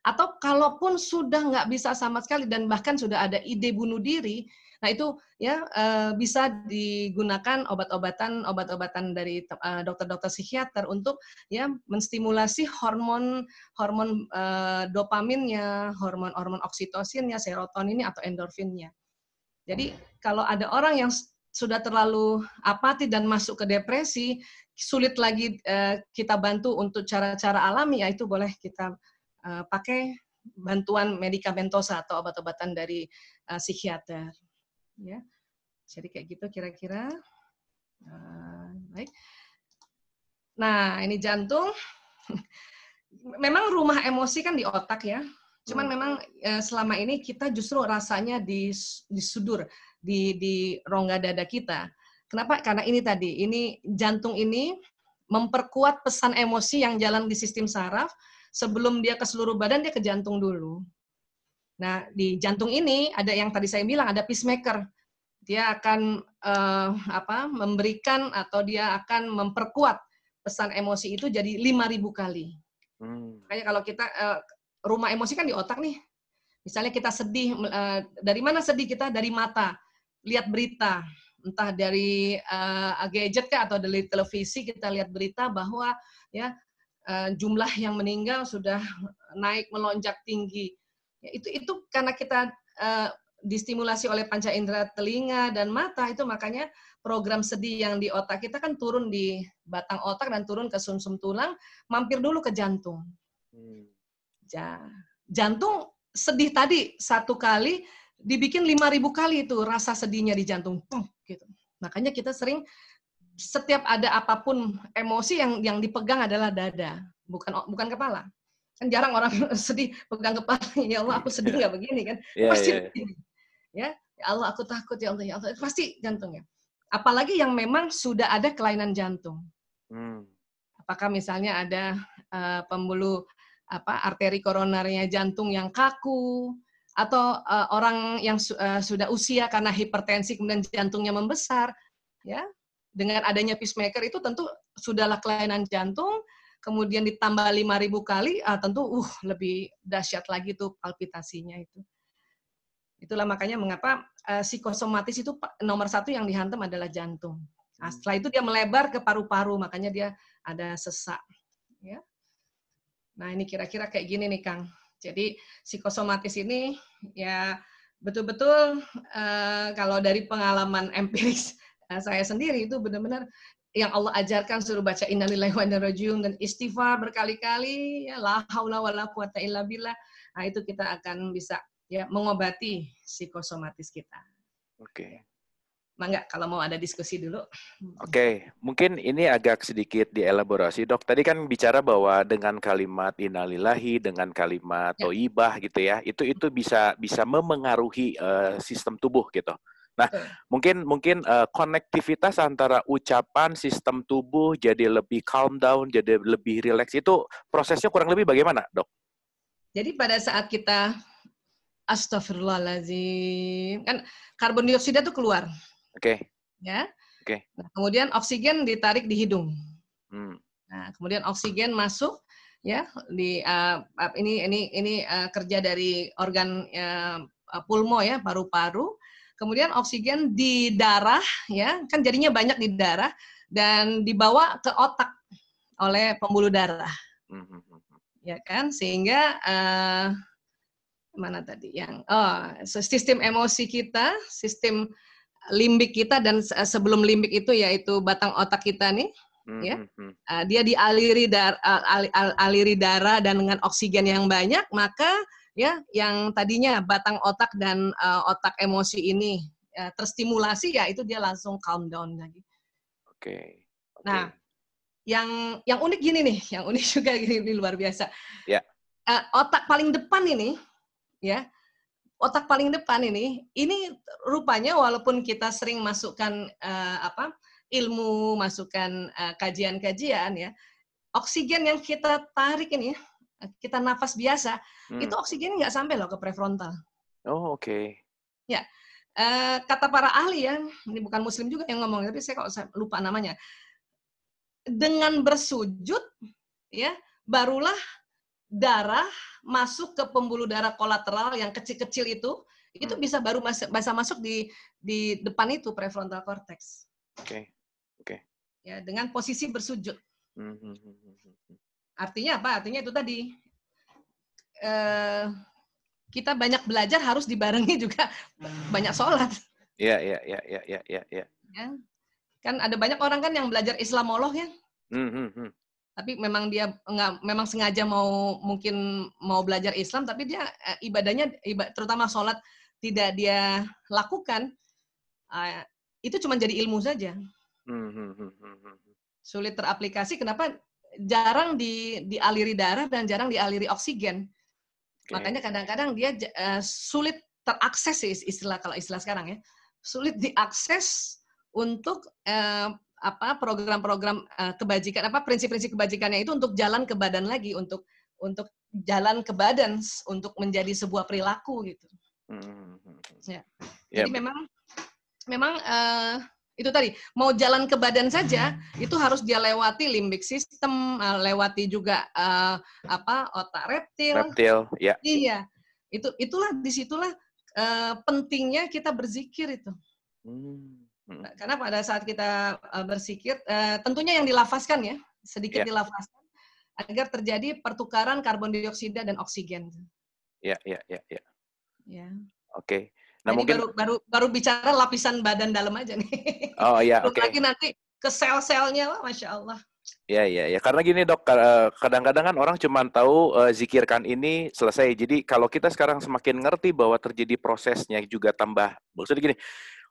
atau kalaupun sudah nggak bisa sama sekali dan bahkan sudah ada ide bunuh diri Nah itu ya eh, bisa digunakan obat-obatan obat-obatan dari eh, dokter-dokter psikiater untuk ya menstimulasi hormon hormon eh, dopaminnya, hormon hormon oksitosinnya, serotoninnya atau endorfinnya. Jadi kalau ada orang yang sudah terlalu apati dan masuk ke depresi, sulit lagi kita bantu untuk cara-cara alami, yaitu boleh kita pakai bantuan medikamentosa atau obat-obatan dari psikiater ya. Jadi kayak gitu kira-kira. Uh, baik. Nah, ini jantung. memang rumah emosi kan di otak ya. Cuman hmm. memang eh, selama ini kita justru rasanya di di sudur, di di rongga dada kita. Kenapa? Karena ini tadi, ini jantung ini memperkuat pesan emosi yang jalan di sistem saraf sebelum dia ke seluruh badan dia ke jantung dulu. Nah, di jantung ini ada yang tadi saya bilang ada peacemaker. Dia akan eh, apa? memberikan atau dia akan memperkuat pesan emosi itu jadi 5000 kali. Hmm. Makanya kalau kita eh, rumah emosi kan di otak nih. Misalnya kita sedih eh, dari mana sedih kita? Dari mata. Lihat berita, entah dari uh, gadget kah atau dari televisi kita lihat berita bahwa ya uh, jumlah yang meninggal sudah naik melonjak tinggi Ya, itu itu karena kita uh, distimulasi oleh panca indera telinga dan mata itu makanya program sedih yang di otak kita kan turun di batang otak dan turun ke sumsum -sum tulang, mampir dulu ke jantung. Hmm. Ja, jantung sedih tadi satu kali dibikin 5000 kali itu rasa sedihnya di jantung. gitu. Makanya kita sering setiap ada apapun emosi yang yang dipegang adalah dada, bukan bukan kepala kan jarang orang sedih pegang kepala ya Allah aku sedih nggak begini kan yeah, pasti yeah. Begini. ya ya Allah aku takut ya Allah ya Allah pasti jantungnya apalagi yang memang sudah ada kelainan jantung hmm. apakah misalnya ada uh, pembuluh apa arteri koronernya jantung yang kaku atau uh, orang yang su uh, sudah usia karena hipertensi kemudian jantungnya membesar ya dengan adanya pacemaker itu tentu sudahlah kelainan jantung kemudian ditambah 5000 kali, ah, tentu uh lebih dahsyat lagi tuh palpitasinya itu. Itulah makanya mengapa uh, psikosomatis itu nomor satu yang dihantam adalah jantung. Nah, setelah itu dia melebar ke paru-paru, makanya dia ada sesak. Ya. Nah ini kira-kira kayak gini nih Kang. Jadi psikosomatis ini ya betul-betul uh, kalau dari pengalaman empiris eh, saya sendiri itu benar-benar yang Allah ajarkan suruh baca innalillahi wa inna dan istighfar berkali-kali ya la haula wala quwata illa billah. Nah, itu kita akan bisa ya mengobati psikosomatis kita. Oke. Okay. Mangga kalau mau ada diskusi dulu. Oke, okay. mungkin ini agak sedikit dielaborasi, Dok. Tadi kan bicara bahwa dengan kalimat innalillahi dengan kalimat ya. toibah gitu ya, itu itu bisa bisa memengaruhi uh, sistem tubuh gitu. Nah, mungkin mungkin uh, konektivitas antara ucapan, sistem tubuh jadi lebih calm down, jadi lebih rileks itu prosesnya kurang lebih bagaimana, Dok? Jadi pada saat kita astagfirullahalazim, kan karbon dioksida tuh keluar. Oke. Okay. Ya. Oke. Okay. Nah, kemudian oksigen ditarik di hidung. Hmm. Nah, kemudian oksigen masuk ya di uh, ini ini ini uh, kerja dari organ uh, pulmo ya, paru-paru Kemudian oksigen di darah ya, kan jadinya banyak di darah dan dibawa ke otak oleh pembuluh darah. Ya kan? Sehingga uh, mana tadi yang oh, sistem emosi kita, sistem limbik kita dan sebelum limbik itu yaitu batang otak kita nih ya uh, dia dialiri dar, al, eh, al, al, aliri darah dan dengan oksigen yang banyak maka ya yang tadinya batang otak dan uh, otak emosi ini uh, terstimulasi ya itu dia langsung calm down lagi. Oke. Okay. Okay. Nah, yang yang unik gini nih, yang unik juga gini ini luar biasa. Ya. Yeah. Uh, otak paling depan ini, ya, otak paling depan ini, ini rupanya walaupun kita sering masukkan uh, apa ilmu, masukkan eh, kajian-kajian uh, kajian -kajian, ya, oksigen yang kita tarik ini kita nafas biasa, hmm. itu oksigen nggak sampai loh ke prefrontal. Oh, oke. Okay. Ya. Uh, kata para ahli ya, ini bukan muslim juga yang ngomong, tapi saya kok saya lupa namanya. Dengan bersujud, ya, barulah darah masuk ke pembuluh darah kolateral yang kecil-kecil itu, hmm. itu bisa baru masuk, bisa masuk di di depan itu prefrontal cortex. Oke, okay. oke. Okay. Ya, dengan posisi bersujud. Hmm. hmm, hmm, hmm Artinya apa? Artinya itu tadi eh, kita banyak belajar harus dibarengi juga hmm. banyak sholat. Iya, iya iya iya iya iya iya. Ya. Kan ada banyak orang kan yang belajar Islamolog ya. Hmm, hmm, hmm. Tapi memang dia nggak memang sengaja mau mungkin mau belajar Islam tapi dia eh, ibadahnya terutama sholat tidak dia lakukan uh, itu cuma jadi ilmu saja. Hmm, hmm. hmm Sulit teraplikasi. Kenapa jarang di dialiri darah dan jarang dialiri oksigen. Okay. Makanya kadang-kadang dia uh, sulit terakses istilah kalau istilah sekarang ya. Sulit diakses untuk uh, apa program-program uh, kebajikan apa prinsip-prinsip kebajikannya itu untuk jalan ke badan lagi untuk untuk jalan ke badan untuk menjadi sebuah perilaku gitu. -hmm. hmm, hmm. Ya. ya. Jadi memang memang uh, itu tadi mau jalan ke badan saja hmm. itu harus dia lewati limbik sistem eh, lewati juga uh, apa otak reptil reptil ya iya itu itulah disitulah uh, pentingnya kita berzikir itu hmm. Nah, karena pada saat kita uh, berzikir uh, tentunya yang dilafaskan ya sedikit ya. dilafaskan agar terjadi pertukaran karbon dioksida dan oksigen ya ya ya ya, ya. oke Nah, mungkin... baru, baru baru bicara lapisan badan dalam aja nih. Oh iya, oke. Okay. Lagi nanti ke sel-selnya lah, masya Allah. Iya, iya, iya. Karena gini dok, eh, kadang-kadang kan orang cuma tahu uh, zikirkan ini selesai. Jadi kalau kita sekarang semakin ngerti bahwa terjadi prosesnya juga tambah. Maksudnya gini,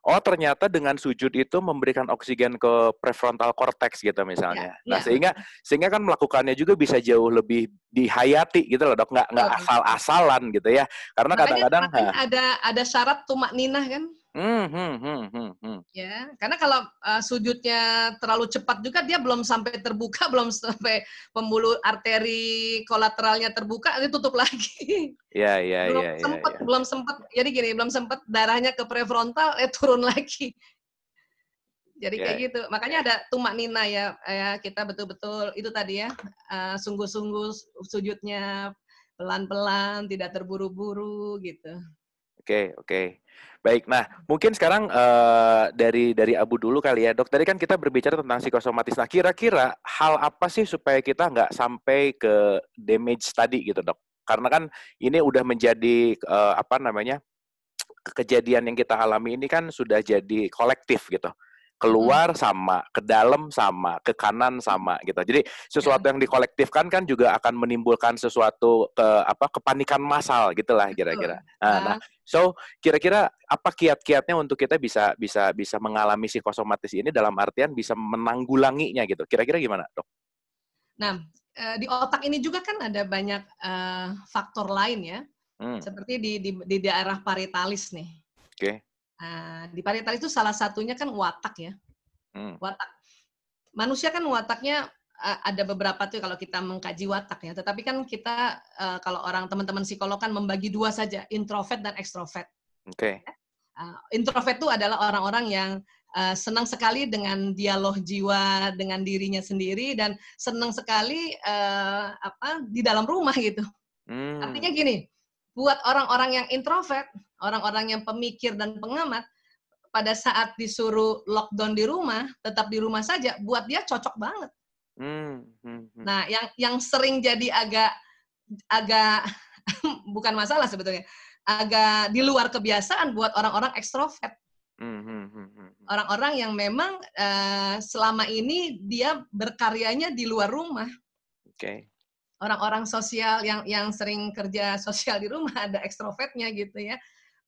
oh ternyata dengan sujud itu memberikan oksigen ke prefrontal cortex gitu misalnya. Ya, nah, ya. sehingga sehingga kan melakukannya juga bisa jauh lebih dihayati gitu loh, Dok. nggak nggak asal-asalan gitu ya. Karena kadang-kadang ada ada syarat tumak ninah kan? Hmm, hmm, hmm, hmm, hmm. Ya, karena kalau uh, sujudnya terlalu cepat juga dia belum sampai terbuka, belum sampai pembuluh arteri kolateralnya terbuka, dia tutup lagi. Iya, iya, iya. Belum ya, sempat, ya, ya. belum sempat. Jadi gini, belum sempat darahnya ke prefrontal, eh turun lagi. Jadi yeah. kayak ya. gitu. Makanya ada tumak nina ya, ya kita betul-betul itu tadi ya, eh, sungguh-sungguh sujudnya pelan-pelan, tidak terburu-buru gitu. Oke, oke. Baik, nah mungkin sekarang uh, dari dari Abu dulu kali ya dok. Tadi kan kita berbicara tentang psikosomatis. Nah kira-kira hal apa sih supaya kita nggak sampai ke damage tadi gitu dok? Karena kan ini udah menjadi uh, apa namanya kejadian yang kita alami ini kan sudah jadi kolektif gitu keluar hmm. sama, ke dalam sama, ke kanan sama gitu. Jadi sesuatu ya. yang dikolektifkan kan juga akan menimbulkan sesuatu ke apa kepanikan massal gitulah kira-kira. Nah, nah, nah, so kira-kira apa kiat-kiatnya untuk kita bisa bisa bisa mengalami psikosomatis ini dalam artian bisa menanggulanginya gitu. Kira-kira gimana, Dok? Nah, eh, di otak ini juga kan ada banyak uh, faktor lain ya. Hmm. Seperti di, di di daerah paritalis nih. Oke. Okay Uh, di parietal itu salah satunya kan watak ya. Hmm. Watak. Manusia kan wataknya uh, ada beberapa tuh kalau kita mengkaji watak ya. Tetapi kan kita uh, kalau orang teman-teman psikolog kan membagi dua saja, introvert dan ekstrovert. Oke. Okay. Ya. Uh, e, introvert itu adalah orang-orang yang uh, senang sekali dengan dialog jiwa dengan dirinya sendiri dan senang sekali uh, apa di dalam rumah gitu. Hmm. Artinya gini, buat orang-orang yang introvert orang-orang yang pemikir dan pengamat pada saat disuruh lockdown di rumah, tetap di rumah saja, buat dia cocok banget. Hmm, hmm, hmm. Nah, yang yang sering jadi agak agak bukan masalah sebetulnya, agak di luar kebiasaan buat orang-orang ekstrovert. Hmm, hmm, orang-orang yang memang uh, selama ini dia berkaryanya di luar rumah. Oke. Okay. Orang-orang sosial yang yang sering kerja sosial di rumah ada ekstrovertnya gitu ya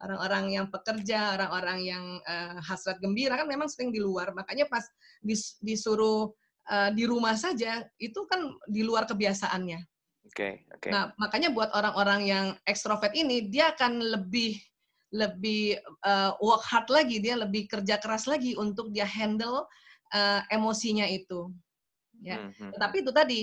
orang-orang yang pekerja, orang-orang yang uh, hasrat gembira kan memang sering di luar. Makanya pas dis, disuruh uh, di rumah saja itu kan di luar kebiasaannya. Oke, okay, Okay. Nah, makanya buat orang-orang yang ekstrovert ini dia akan lebih lebih uh, work hard lagi, dia lebih kerja keras lagi untuk dia handle uh, emosinya itu. Ya. Mm -hmm. Tetapi hmm. itu tadi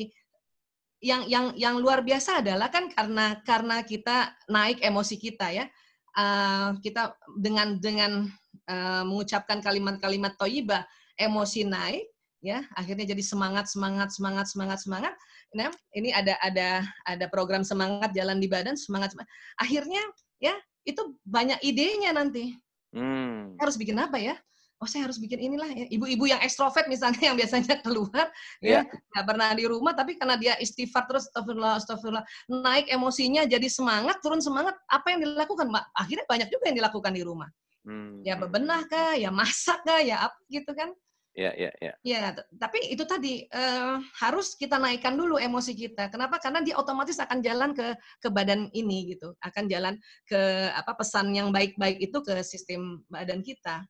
yang yang yang luar biasa adalah kan karena karena kita naik emosi kita ya uh, kita dengan dengan uh, mengucapkan kalimat-kalimat toyibah, emosi naik, ya akhirnya jadi semangat semangat semangat semangat semangat. Nah, ini ada ada ada program semangat jalan di badan semangat, semangat. akhirnya ya itu banyak idenya nanti. Hmm. Harus bikin apa ya? oh saya harus bikin inilah ya, Ibu-ibu yang ekstrovert misalnya yang biasanya keluar yeah. ya iya. nggak pernah di rumah tapi karena dia istighfar terus astagfirullah astagfirullah naik emosinya jadi semangat turun semangat apa yang dilakukan Mbak? Akhirnya banyak juga yang dilakukan di rumah. Hmm. Ya hmm, bebenah hmm, kah, hmm. ya masak kah, ya apa gitu kan. Iya, iya, ya, ya, ya. Ya, tapi itu tadi uh, harus kita naikkan dulu emosi kita. Kenapa? Karena dia otomatis akan jalan ke ke badan ini gitu, akan jalan ke apa pesan yang baik-baik itu ke sistem badan kita.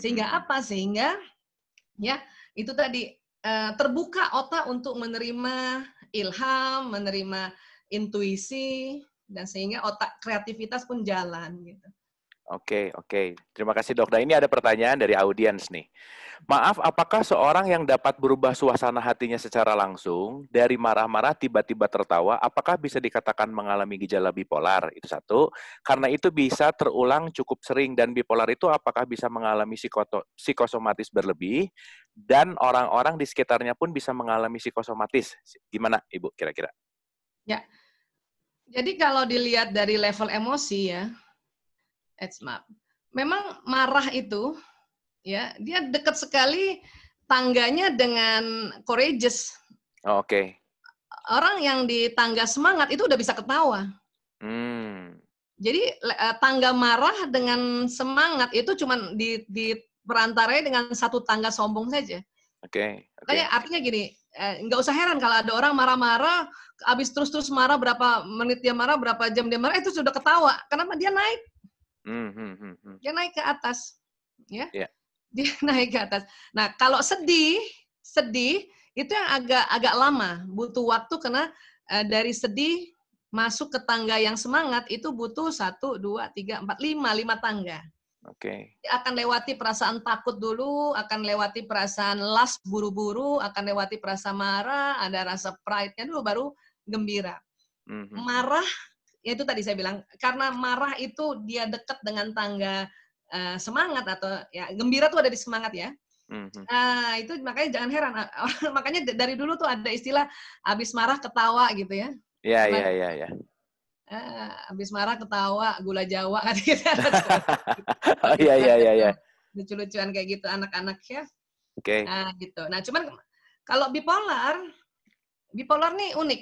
Sehingga apa? Sehingga ya itu tadi eh, terbuka otak untuk menerima ilham, menerima intuisi dan sehingga otak kreativitas pun jalan gitu. Oke, okay, oke. Okay. Terima kasih dok. Nah ini ada pertanyaan dari audiens nih. Maaf, apakah seorang yang dapat berubah suasana hatinya secara langsung dari marah-marah tiba-tiba tertawa, apakah bisa dikatakan mengalami gejala bipolar? Itu satu. Karena itu bisa terulang cukup sering dan bipolar itu apakah bisa mengalami psikoto, psikosomatis berlebih dan orang-orang di sekitarnya pun bisa mengalami psikosomatis? Gimana, Ibu? Kira-kira? Ya. Jadi kalau dilihat dari level emosi ya, It's map. Memang marah itu ya, dia dekat sekali tangganya dengan courageous. Oh, Oke. Okay. Orang yang di tangga semangat itu udah bisa ketawa. Hmm. Jadi eh, tangga marah dengan semangat itu cuma di, di perantaranya dengan satu tangga sombong saja. Oke. Okay, okay. Kayak artinya gini, eh, nggak eh, usah heran kalau ada orang marah-marah, abis terus-terus marah berapa menit dia marah, berapa jam dia marah, itu sudah ketawa. Kenapa dia naik? Hmm, hmm, hmm, Dia naik ke atas, ya. Yeah. Dia naik ke atas. Nah, kalau sedih, sedih itu yang agak agak lama, butuh waktu karena uh, dari sedih masuk ke tangga yang semangat itu butuh satu, dua, tiga, empat, lima, lima tangga. Oke. Okay. Akan lewati perasaan takut dulu, akan lewati perasaan las buru-buru, akan lewati perasaan marah, ada rasa pride-nya dulu, baru gembira. Mm-hmm. Marah ya itu tadi saya bilang karena marah itu dia dekat dengan tangga uh, semangat atau ya gembira tuh ada di semangat ya. mm itu makanya jangan heran. Ah, makanya dari dulu tuh ada istilah abis marah ketawa gitu ya. Iya, iya, iya, iya. Ah, abis marah ketawa, gula Jawa kan gitu. oh iya iya iya iya. Lucu-lucuan kayak gitu anak-anak ya. Oke. Okay. Nah, gitu. Nah, cuman kalau bipolar bipolar nih unik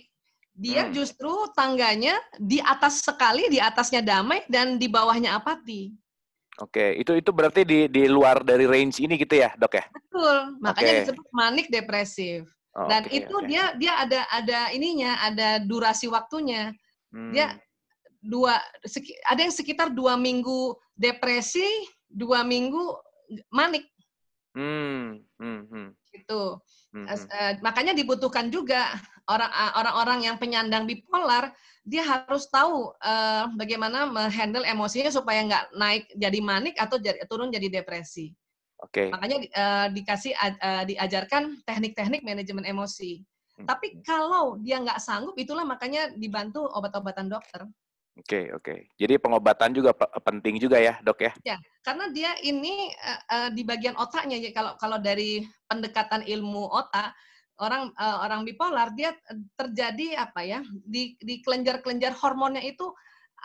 dia hmm. justru tangganya di atas sekali, di atasnya damai dan di bawahnya apati. Oke, itu itu berarti di di luar dari range ini gitu ya, Dok ya? Betul. Makanya okay. disebut manik depresif. Oh, dan okay, itu okay. dia dia ada ada ininya, ada durasi waktunya. Hmm. Dia dua ada yang sekitar dua minggu depresi, dua minggu manik. Hmm, hmm, hmm. Gitu. -hmm. makanya dibutuhkan juga eh, orang-orang yang penyandang bipolar dia harus tahu eh, bagaimana menghandle emosinya supaya nggak naik jadi manik atau turun jadi depresi. Oke. Okay. Makanya dikasih diajarkan teknik-teknik manajemen emosi. Hmm. Tapi kalau dia nggak sanggup, itulah makanya dibantu obat-obatan dokter. Oke, okay, oke. Okay. Jadi pengobatan juga penting juga ya, Dok ya. Ya, karena dia ini uh, di bagian otaknya ya kalau kalau dari pendekatan ilmu otak orang uh, orang bipolar dia terjadi apa ya? di di kelenjar-kelenjar hormonnya itu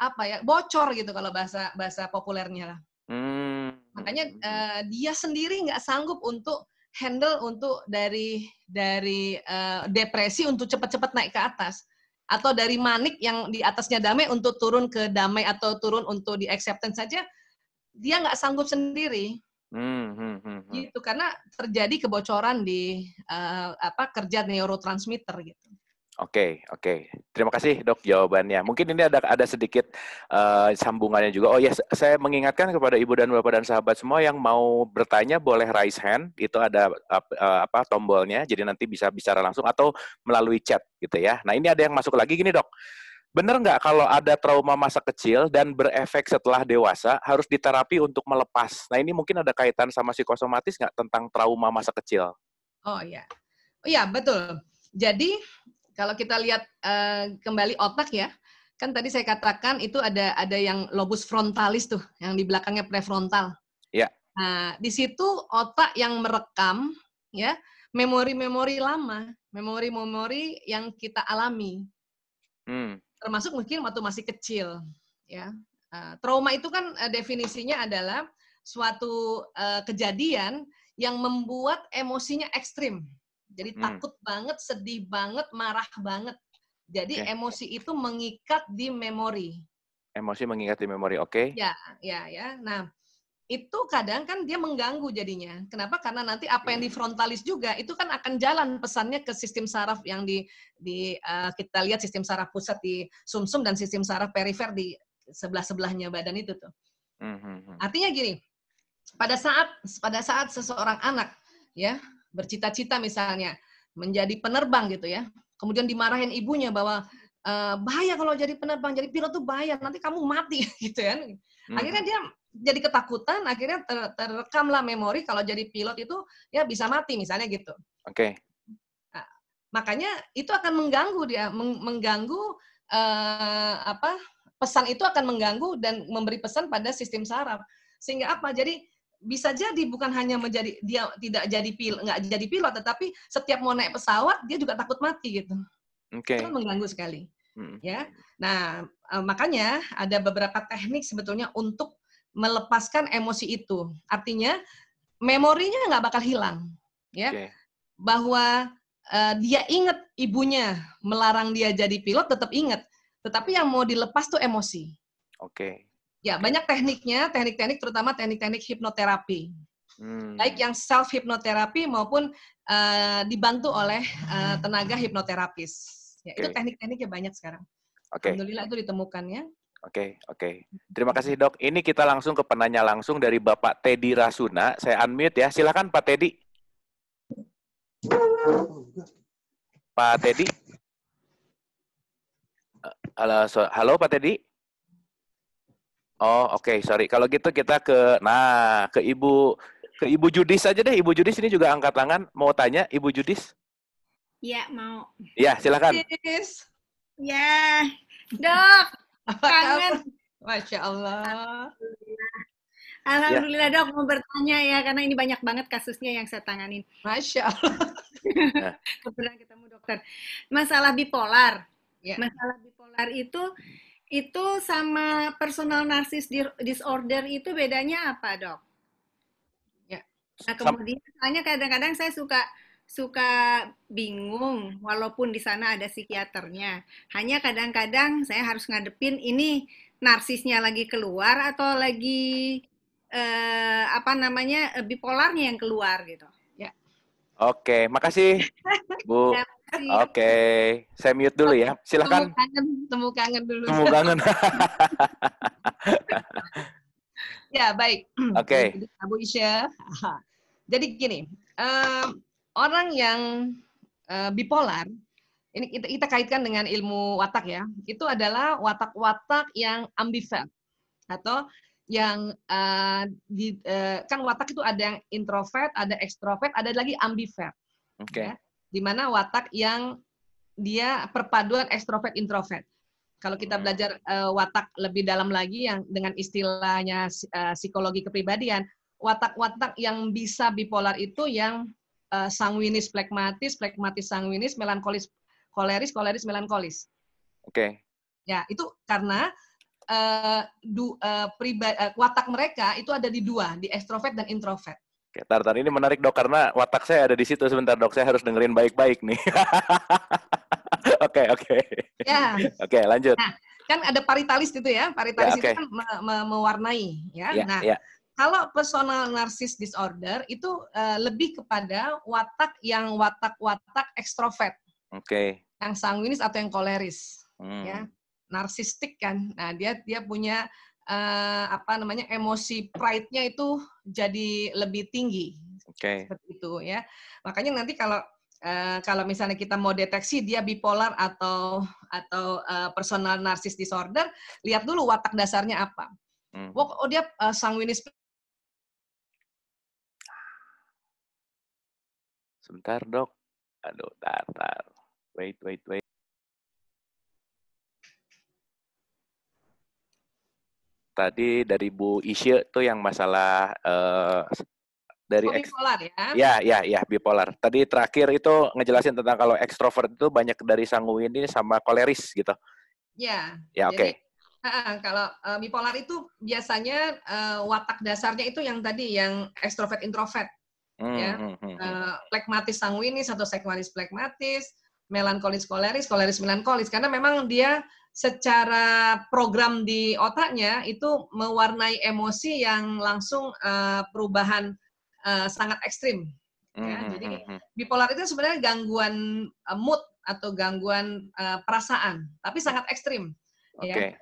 apa ya? bocor gitu kalau bahasa bahasa populernya lah. Hmm. Makanya uh, dia sendiri nggak sanggup untuk handle untuk dari dari uh, depresi untuk cepat-cepat naik ke atas atau dari manik yang di atasnya damai untuk turun ke damai atau turun untuk di acceptance saja dia nggak sanggup sendiri Hmm, hmm, hmm, hmm. gitu karena terjadi kebocoran di uh, apa kerja neurotransmitter gitu. Oke, okay, oke. Okay. Terima kasih dok jawabannya. Mungkin ini ada ada sedikit uh, sambungannya juga. Oh ya, yes, saya mengingatkan kepada ibu dan bapak dan sahabat semua yang mau bertanya boleh raise hand. Itu ada uh, apa tombolnya. Jadi nanti bisa bicara langsung atau melalui chat gitu ya. Nah ini ada yang masuk lagi gini dok. bener nggak kalau ada trauma masa kecil dan berefek setelah dewasa harus diterapi untuk melepas? Nah ini mungkin ada kaitan sama psikosomatis nggak tentang trauma masa kecil? Oh ya, oh ya betul. Jadi kalau kita lihat uh, kembali otak ya, kan tadi saya katakan itu ada ada yang lobus frontalis tuh, yang di belakangnya prefrontal. Ya. Nah, di situ otak yang merekam ya memori-memori lama, memori-memori yang kita alami. Hmm. Termasuk mungkin waktu masih kecil, ya. Eh, trauma itu kan eh, definisinya adalah suatu kejadian yang membuat emosinya ekstrim. Jadi hmm. takut banget, sedih banget, marah banget. Jadi okay. emosi itu mengikat di memori. Emosi mengikat di memori, oke? Okay. Ya, ya, ya. Nah, itu kadang kan dia mengganggu jadinya. Kenapa? Karena nanti apa yang hmm. di frontalis juga itu kan akan jalan pesannya ke sistem saraf yang di di uh, kita lihat sistem saraf pusat di sumsum -sum dan sistem saraf perifer di sebelah-sebelahnya badan itu tuh. Hmm, hmm, Artinya gini, pada saat pada saat seseorang anak ya bercita-cita misalnya menjadi penerbang gitu ya. Kemudian dimarahin ibunya bahwa e, bahaya kalau jadi penerbang, jadi pilot tuh bahaya, nanti kamu mati gitu Ya. Akhirnya dia jadi ketakutan, akhirnya ter terekamlah memori kalau jadi pilot itu ya bisa mati misalnya gitu. Oke. Okay. Nah, makanya itu akan mengganggu dia, meng mengganggu eh, apa pesan itu akan mengganggu dan memberi pesan pada sistem saraf. Sehingga apa? Jadi bisa jadi bukan hanya menjadi dia tidak jadi pil nggak jadi pilot tetapi setiap mau naik pesawat dia juga takut mati gitu okay. itu kan mengganggu sekali hmm. ya nah e, makanya ada beberapa teknik sebetulnya untuk melepaskan emosi itu artinya memorinya nggak bakal hilang ya okay. bahwa uh, dia ingat ibunya melarang dia jadi pilot tetap ingat tetapi yang mau dilepas tuh emosi oke okay. Ya, banyak tekniknya, teknik-teknik terutama teknik-teknik hipnoterapi. Hmm. Baik yang self hipnoterapi maupun uh, dibantu oleh uh, tenaga hipnoterapis. Ya, okay. itu teknik-tekniknya banyak sekarang. Okay. Alhamdulillah itu ditemukan ya. Oke, okay, oke. Okay. Terima kasih dok. Ini kita langsung ke penanya langsung dari Bapak Teddy Rasuna. Saya unmute ya. Silakan Pak Teddy. Pak Teddy. Halo, so, halo Pak Teddy. Oh oke okay, sorry kalau gitu kita ke nah ke ibu ke ibu Judis aja deh ibu Judis ini juga angkat tangan mau tanya ibu Judis. Iya mau. Iya silakan. Judis. Ya dok kangen. Masya Allah. Alhamdulillah. Ya. Alhamdulillah ya. dok mau bertanya ya karena ini banyak banget kasusnya yang saya tanganin. Masya Allah. Kebetulan ketemu dokter. Masalah bipolar. Ya. Masalah bipolar itu itu sama personal narsis disorder itu bedanya apa dok? Ya. Nah kemudian soalnya kadang-kadang saya suka suka bingung walaupun di sana ada psikiaternya. Hanya kadang-kadang saya harus ngadepin ini narsisnya lagi keluar atau lagi eh, apa namanya bipolarnya yang keluar gitu. Ya. Oke, makasih Bu ya, Oke, okay. saya mute dulu ya. Silahkan. Temu kangen, temu kangen dulu. Temu kangen. ya baik. Oke. Okay. Abu Isya. Jadi gini, um, orang yang uh, bipolar ini kita, kita kaitkan dengan ilmu watak ya. Itu adalah watak-watak yang ambivert atau yang uh, di, uh, kan watak itu ada yang introvert, ada ekstrovert, ada lagi ambivert. Oke. Okay. Ya di mana watak yang dia perpaduan ekstrovert introvert. Kalau kita hmm. belajar uh, watak lebih dalam lagi yang dengan istilahnya uh, psikologi kepribadian, watak-watak yang bisa bipolar itu yang uh, sanguinis plekmatis, plekmatis sanguinis, melankolis koleris, koleris melankolis. Oke. Okay. Ya, itu karena uh, du, uh, uh, watak mereka itu ada di dua, di ekstrovert dan introvert. Oke, Tartar ini menarik dok karena watak saya ada di situ sebentar dok saya harus dengerin baik-baik nih. Oke oke. Ya. Oke lanjut. Nah, kan ada paritalis itu ya, paritalis ya, okay. itu kan me me mewarnai ya. ya nah. Ya. Kalau personal narcissist disorder itu uh, lebih kepada watak yang watak-watak ekstrovert. Oke. Okay. Yang sanguinis atau yang koleris. Hmm. Ya Narsistik kan. Nah, dia dia punya uh, apa namanya emosi pride-nya itu jadi lebih tinggi. Oke. Okay. Seperti itu ya. Makanya nanti kalau Uh, kalau misalnya kita mau deteksi dia bipolar atau atau uh, personal narcissist disorder, lihat dulu watak dasarnya apa. Hmm. Oh, oh dia uh, sanguinis. Sebentar dok. Aduh, tar, tar. Wait, wait, wait. tadi dari Bu Isye tuh yang masalah uh, dari oh, bipolar ya? Ya, ya, ya, bipolar. Tadi terakhir itu ngejelasin tentang kalau ekstrovert itu banyak dari ini sama koleris gitu. Ya. Ya, oke. Okay. kalau uh, bipolar itu biasanya uh, watak dasarnya itu yang tadi yang ekstrovert introvert hmm, ya. Hmm, hmm, uh, plekmatis sanguinis atau sekmatis plekmatis, melankolis koleris, koleris melankolis karena memang dia secara program di otaknya itu mewarnai emosi yang langsung uh, perubahan uh, sangat ekstrim. Ya, mm -hmm. Jadi hmm, hmm. bipolar itu sebenarnya gangguan uh, mood atau gangguan uh, perasaan, tapi sangat ekstrim. Okay. Ya.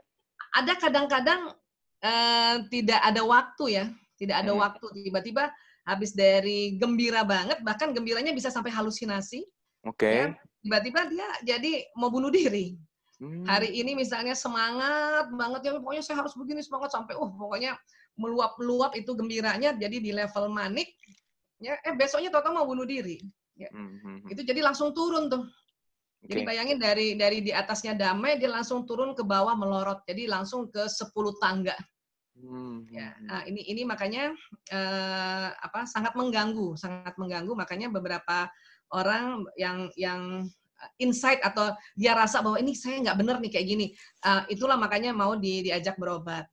Ada kadang-kadang uh, tidak ada waktu ya, tidak ada mm waktu tiba-tiba habis dari gembira banget, bahkan gembiranya bisa sampai halusinasi. Oke. Okay. Ya, tiba-tiba dia jadi mau bunuh diri. Hari hmm. ini misalnya semangat banget ya pokoknya saya harus begini semangat sampai uh pokoknya meluap-luap itu gembiranya jadi di level manik ya eh besoknya total mau bunuh diri. Ya. Hmm, hmm, hmm. Itu jadi langsung turun tuh. Okay. Jadi bayangin dari dari di atasnya damai dia langsung turun ke bawah melorot. Jadi langsung ke 10 tangga. Hmm. Ya, nah ini ini makanya eh, apa sangat mengganggu, sangat mengganggu makanya beberapa orang yang yang insight atau dia rasa bahwa ini saya nggak bener nih kayak gini. Uh, itulah makanya mau di, diajak berobat.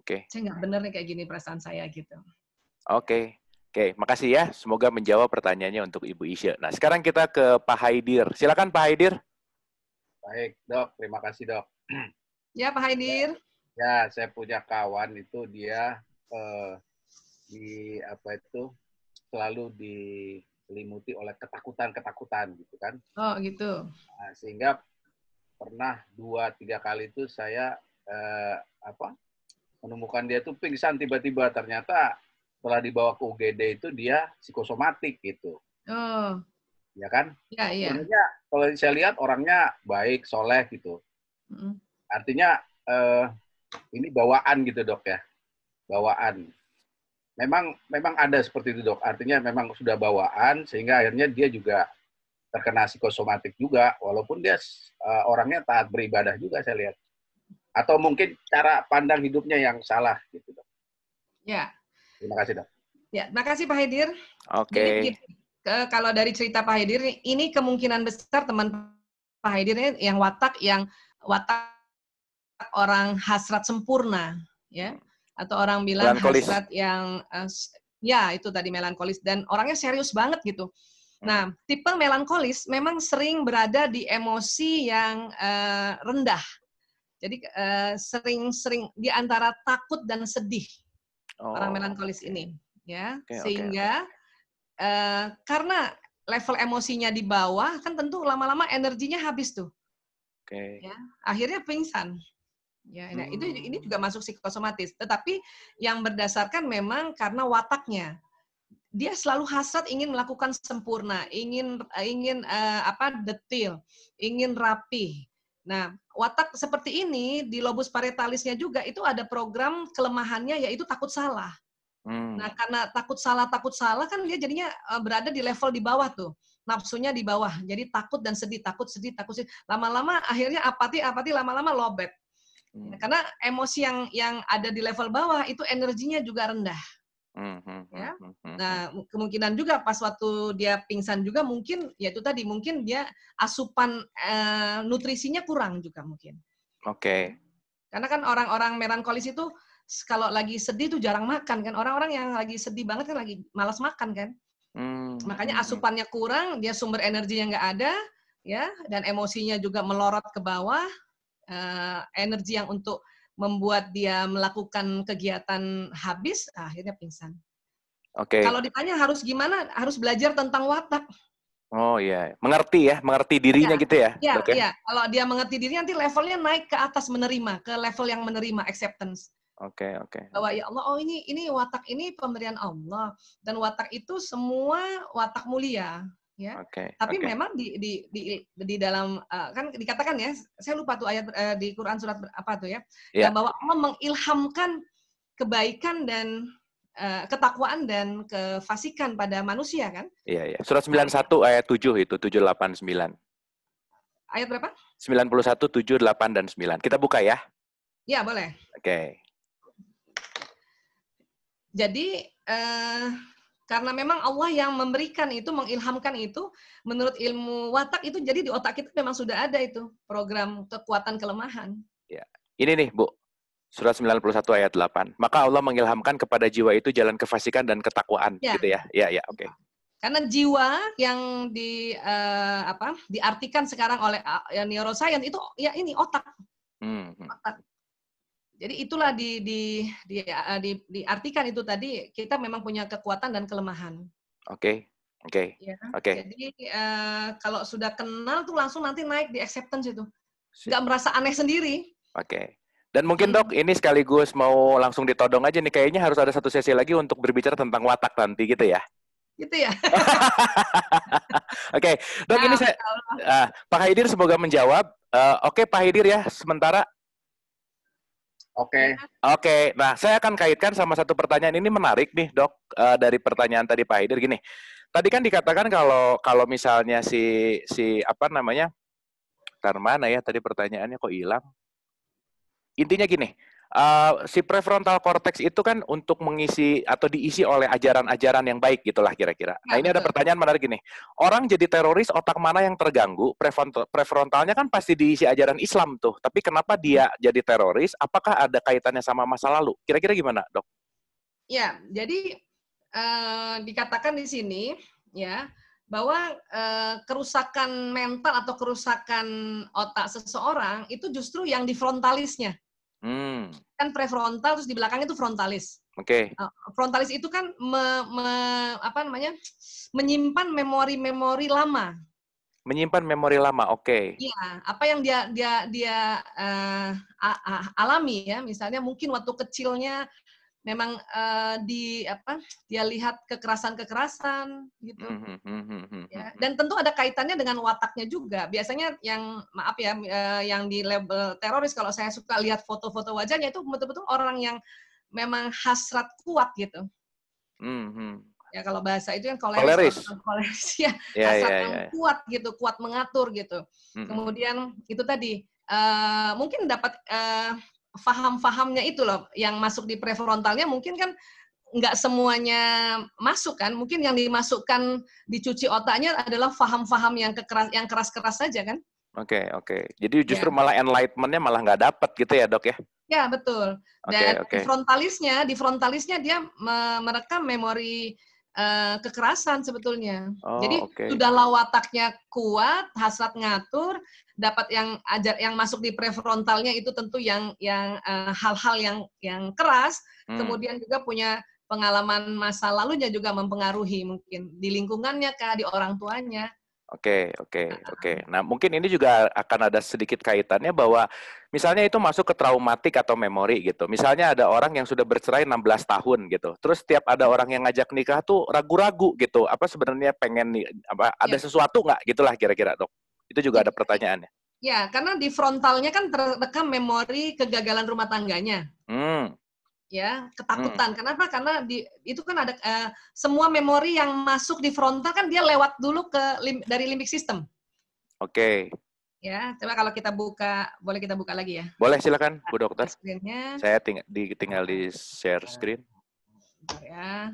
Oke. Okay. Saya nggak bener nih kayak gini perasaan saya gitu. Oke. Okay. Oke, okay, makasih ya. Semoga menjawab pertanyaannya untuk Ibu Isya. Nah, sekarang kita ke Pak Haidir. Silakan Pak Haidir. Baik, Dok. Terima kasih, Dok. Ya, Pak Haidir. Ya, ya saya punya kawan itu dia eh, di apa itu selalu di diselimuti oleh ketakutan-ketakutan gitu kan. Oh gitu. Nah, sehingga pernah dua tiga kali itu saya eh, apa menemukan dia tuh pingsan tiba-tiba ternyata setelah dibawa ke UGD itu dia psikosomatik gitu. Oh. Ya kan? Iya iya. Sebenarnya kalau saya lihat orangnya baik soleh gitu. Mm. Artinya eh, ini bawaan gitu dok ya, bawaan memang memang ada seperti itu dok. Artinya memang sudah bawaan sehingga akhirnya dia juga terkena psikosomatik juga, walaupun dia uh, orangnya taat beribadah juga saya lihat. Atau mungkin cara pandang hidupnya yang salah gitu dok. Ya. Terima kasih dok. Ya, terima kasih Pak Hedir. Oke. Okay. kalau dari cerita Pak Hedir, ini kemungkinan besar teman Pak Hedir ini yang watak yang watak orang hasrat sempurna, ya hmm atau orang bilang melankolis. hasrat yang uh, ya itu tadi melankolis dan orangnya serius banget gitu. Nah, tipe melankolis memang sering berada di emosi yang uh, rendah. Jadi sering-sering eh, uh, di antara takut dan sedih oh, orang melankolis ini, ya. Okay, Sehingga okay, okay. Uh, karena level emosinya di bawah, kan tentu lama-lama energinya habis tuh. Okay. Ya, akhirnya pingsan. Ya, nah, hmm. itu ini juga masuk psikosomatis. Tetapi yang berdasarkan memang karena wataknya dia selalu hasrat ingin melakukan sempurna, ingin ingin uh, apa detail, ingin rapi. Nah, watak seperti ini di lobus parietalisnya juga itu ada program kelemahannya yaitu takut salah. Hmm. Nah, karena takut salah takut salah kan dia jadinya eh, berada di level di bawah tuh. Nafsunya di bawah. Jadi takut dan sedih, takut sedih, takut sedih. Lama-lama akhirnya apati apati lama-lama lobet. Hmm. Karena emosi yang yang ada di level bawah itu energinya juga rendah. Hmm. hmm, hmm ya? Hmm, nah, kemungkinan juga pas waktu dia pingsan juga mungkin ya itu tadi mungkin dia asupan eh, nutrisinya kurang juga mungkin. Oke. Okay. Karena kan orang-orang melankolis itu kalau lagi sedih tuh jarang makan kan. Orang-orang yang lagi sedih banget kan lagi malas makan kan. Hmm. Makanya asupannya kurang, dia sumber energinya nggak ada, ya, dan emosinya juga melorot ke bawah. Eh, energi yang untuk membuat dia melakukan kegiatan habis, ah, akhirnya pingsan. Oke. Okay. Kalau ditanya harus gimana, harus belajar tentang watak. Oh iya, mengerti ya, mengerti dirinya ya, gitu ya. Iya, okay. Ya? iya. Kalau dia mengerti dirinya nanti levelnya naik ke atas menerima, ke level yang menerima acceptance. Oke, okay, oke. Okay. Bahwa ya Allah, oh ini ini watak ini pemberian Allah dan watak itu semua watak mulia ya. Okay, Tapi okay. memang di di di di dalam uh, kan dikatakan ya, saya lupa tuh ayat uh, di Quran surat apa tuh ya, yeah. yang bahwa Allah mengilhamkan kebaikan dan eh, ketakwaan dan kefasikan pada manusia kan? Iya iya. Surat 91 ayat 7 itu 789. Ayat berapa? 91 7 8 dan 9. Kita buka ya. Iya, boleh. Oke. Okay. Jadi eh karena memang Allah yang memberikan itu, mengilhamkan itu, menurut ilmu watak itu jadi di otak kita memang sudah ada itu program kekuatan kelemahan. Ya. Ini nih, Bu. Surat 91 ayat 8. Maka Allah mengilhamkan kepada jiwa itu jalan kefasikan dan ketakwaan ya. gitu ya. Ya, ya, oke. Okay. Karena jiwa yang di uh, apa? diartikan sekarang oleh uh, neuroscience itu ya ini otak. Hmm. hmm. Otak jadi itulah di, di, di, eh, di, diartikan itu tadi kita memang punya kekuatan dan kelemahan. Oke, okay. oke, okay. ya. oke. Okay. Jadi uh, kalau sudah kenal tuh langsung nanti naik di acceptance itu, nggak merasa aneh sendiri. Oke. Okay. Dan mungkin dok, ini sekaligus mau langsung ditodong aja nih, kayaknya harus ada satu sesi lagi untuk berbicara tentang watak nanti gitu ya gitu ya. Oke, okay. dok nah, ini ya, saya, uh, Pak Haidir semoga menjawab. Uh, Oke okay, Pak Haidir ya, sementara Oke. Okay. Oke. Okay. Nah, saya akan kaitkan sama satu pertanyaan ini menarik nih, Dok, eh, dari pertanyaan tadi Pak Hider. gini. Tadi kan dikatakan kalau kalau misalnya si si apa namanya? Karena mana ya tadi pertanyaannya kok hilang? Intinya gini, Eh, si prefrontal cortex itu kan untuk mengisi atau diisi oleh ajaran-ajaran yang baik gitulah kira-kira. Nah, ini nah, ada pertanyaan menarik gini. Orang jadi teroris otak mana yang terganggu? Prefrontal, prefrontalnya kan pasti diisi ajaran Islam tuh. Tapi kenapa dia jadi teroris? Apakah ada kaitannya sama masa lalu? Kira-kira gimana, Dok? Ya, jadi uh, dikatakan di sini ya bahwa e, kerusakan mental atau kerusakan otak seseorang itu justru yang di frontalisnya. Hmm. Kan prefrontal terus di belakangnya itu frontalis. Oke. Okay. Eh, frontalis itu kan me, me, apa namanya? menyimpan memori-memori lama. Menyimpan memori lama. Oke. Okay. Iya, apa yang dia dia dia uh, alami ya, misalnya mungkin waktu kecilnya memang uh, di apa dia lihat kekerasan-kekerasan gitu hmm, hmm, hmm, ya. dan tentu ada kaitannya dengan wataknya juga biasanya yang maaf ya uh, yang di label teroris kalau saya suka lihat foto-foto wajahnya itu betul-betul orang yang memang hasrat kuat gitu ya kalau bahasa itu yang koleris, koleris. koleris ya yeah, ya, hasrat yeah, yang yeah. kuat gitu kuat mengatur gitu kemudian itu tadi uh, mungkin dapat uh, faham-fahamnya itu loh yang masuk di prefrontalnya mungkin kan nggak semuanya masuk kan mungkin yang dimasukkan dicuci otaknya adalah faham-faham yang kekeras yang keras-keras saja kan oke okay, oke okay. jadi justru ya. malah enlightenmentnya malah nggak dapat gitu ya dok ya ya betul dan okay, okay. frontalisnya di frontalisnya dia merekam memori eh, kekerasan sebetulnya oh, jadi okay. sudah lawataknya kuat hasrat ngatur dapat yang ajar yang masuk di prefrontalnya itu tentu yang yang eh, hal-hal uh, yang yang keras hmm. kemudian juga punya pengalaman masa lalunya juga mempengaruhi mungkin di lingkungannya kah di orang tuanya Oke, okay, oke, okay, nah. oke. Okay. Nah, mungkin ini juga akan ada sedikit kaitannya bahwa misalnya itu masuk ke traumatik atau memori gitu. Misalnya ada orang yang sudah bercerai 16 tahun gitu. Terus setiap ada orang yang ngajak nikah tuh ragu-ragu gitu. Apa sebenarnya pengen apa ada ya. sesuatu nggak gitulah kira-kira, Dok. Itu juga ada pertanyaannya. Ya, karena di frontalnya kan terekam memori kegagalan rumah tangganya. Hmm. Ya, ketakutan. Hmm. Kenapa? Karena di itu kan ada uh, semua memori yang masuk di frontal kan dia lewat dulu ke lim, dari limbik sistem. Oke. Okay. Ya, coba kalau kita buka, boleh kita buka lagi ya? Boleh, silakan Bu Dokter. Saya ting tinggal di share screen. ya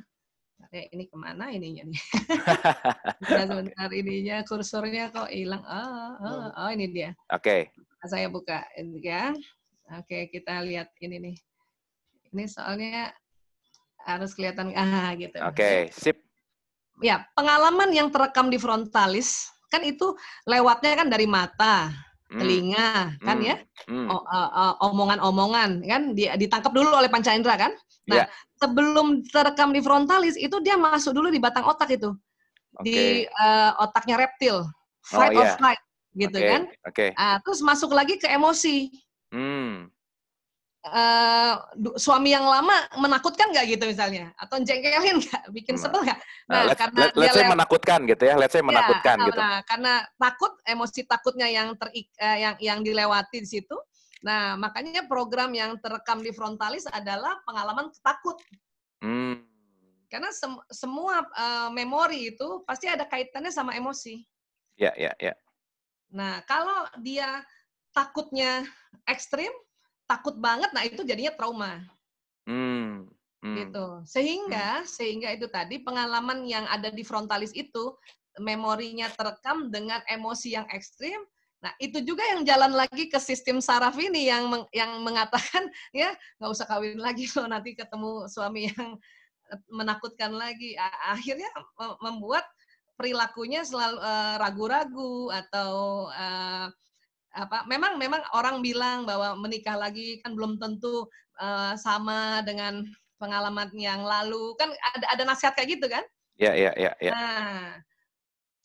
eh ini kemana ininya nih nah, sebentar ininya kursornya kok hilang oh, oh hmm. oh ini dia oke okay. Nah, saya buka ya oke kita lihat ini nih ini soalnya harus kelihatan ah gitu oke okay. sip ya pengalaman yang terekam di frontalis kan itu lewatnya kan dari mata hmm. telinga kan mm. ya mm. omongan-omongan kan ditangkap dulu oleh panca indera kan nah yeah sebelum terekam di frontalis itu dia masuk dulu di batang otak itu okay. di uh, otaknya reptil fight oh, yeah. or iya. flight gitu okay. kan okay. Uh, terus masuk lagi ke emosi hmm. uh, suami yang lama menakutkan nggak gitu misalnya atau jengkelin nggak bikin nah, sebel nggak nah, nah karena let's dia menakutkan gitu ya let's say iya, menakutkan nah, gitu nah, karena takut emosi takutnya yang ter uh, eh, yang yang dilewati di situ Nah, makanya program yang terekam di frontalis adalah pengalaman takut. Hmm. Karena sem semua uh, memori itu pasti ada kaitannya sama emosi. Ya, yeah, ya, yeah, ya. Yeah. Nah, kalau dia takutnya ekstrim, takut banget, nah itu jadinya trauma. Hmm. Hmm. Gitu. Sehingga, hmm. sehingga itu tadi pengalaman yang ada di frontalis itu memorinya terekam dengan emosi yang ekstrim, Nah, itu juga yang jalan lagi ke sistem saraf ini yang meng, yang mengatakan ya nggak usah kawin lagi loh nanti ketemu suami yang eh, menakutkan lagi. Akhirnya membuat perilakunya selalu eh, ragu-ragu uh, atau uh, apa memang memang orang bilang bahwa menikah lagi kan belum tentu uh, sama dengan pengalaman yang lalu kan ada ada nasihat kayak gitu kan? Iya, iya, iya, Nah,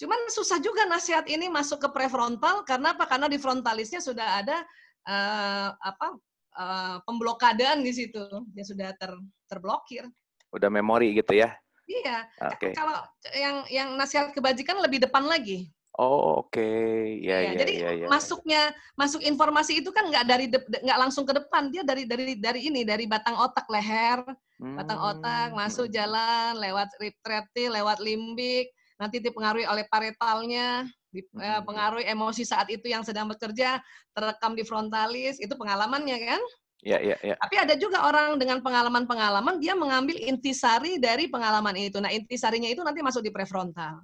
Cuman susah juga nasihat ini masuk ke prefrontal karena apa? Karena di frontalisnya sudah ada uh, apa uh, eh, pemblokadan di situ. Dia sudah ter, terblokir. Udah memori gitu ya. Iya. Ah, okay. Kalau yang yang nasihat kebajikan lebih depan lagi. Oh oke, okay. ya, ya, ya. Jadi ya, ya. masuknya masuk informasi itu kan nggak dari nggak langsung ke depan, dia dari dari dari ini dari batang otak leher, hmm. batang otak masuk hmm. jalan lewat reptil, lewat limbik, nanti dipengaruhi oleh paretalnya, dipengaruhi eh, mm-hmm. emosi saat itu yang sedang bekerja, terekam di frontalis, itu pengalamannya kan? Iya, iya, iya. Tapi ada juga orang dengan pengalaman-pengalaman, dia mengambil intisari dari pengalaman itu. Nah, intisarinya itu nanti masuk di prefrontal.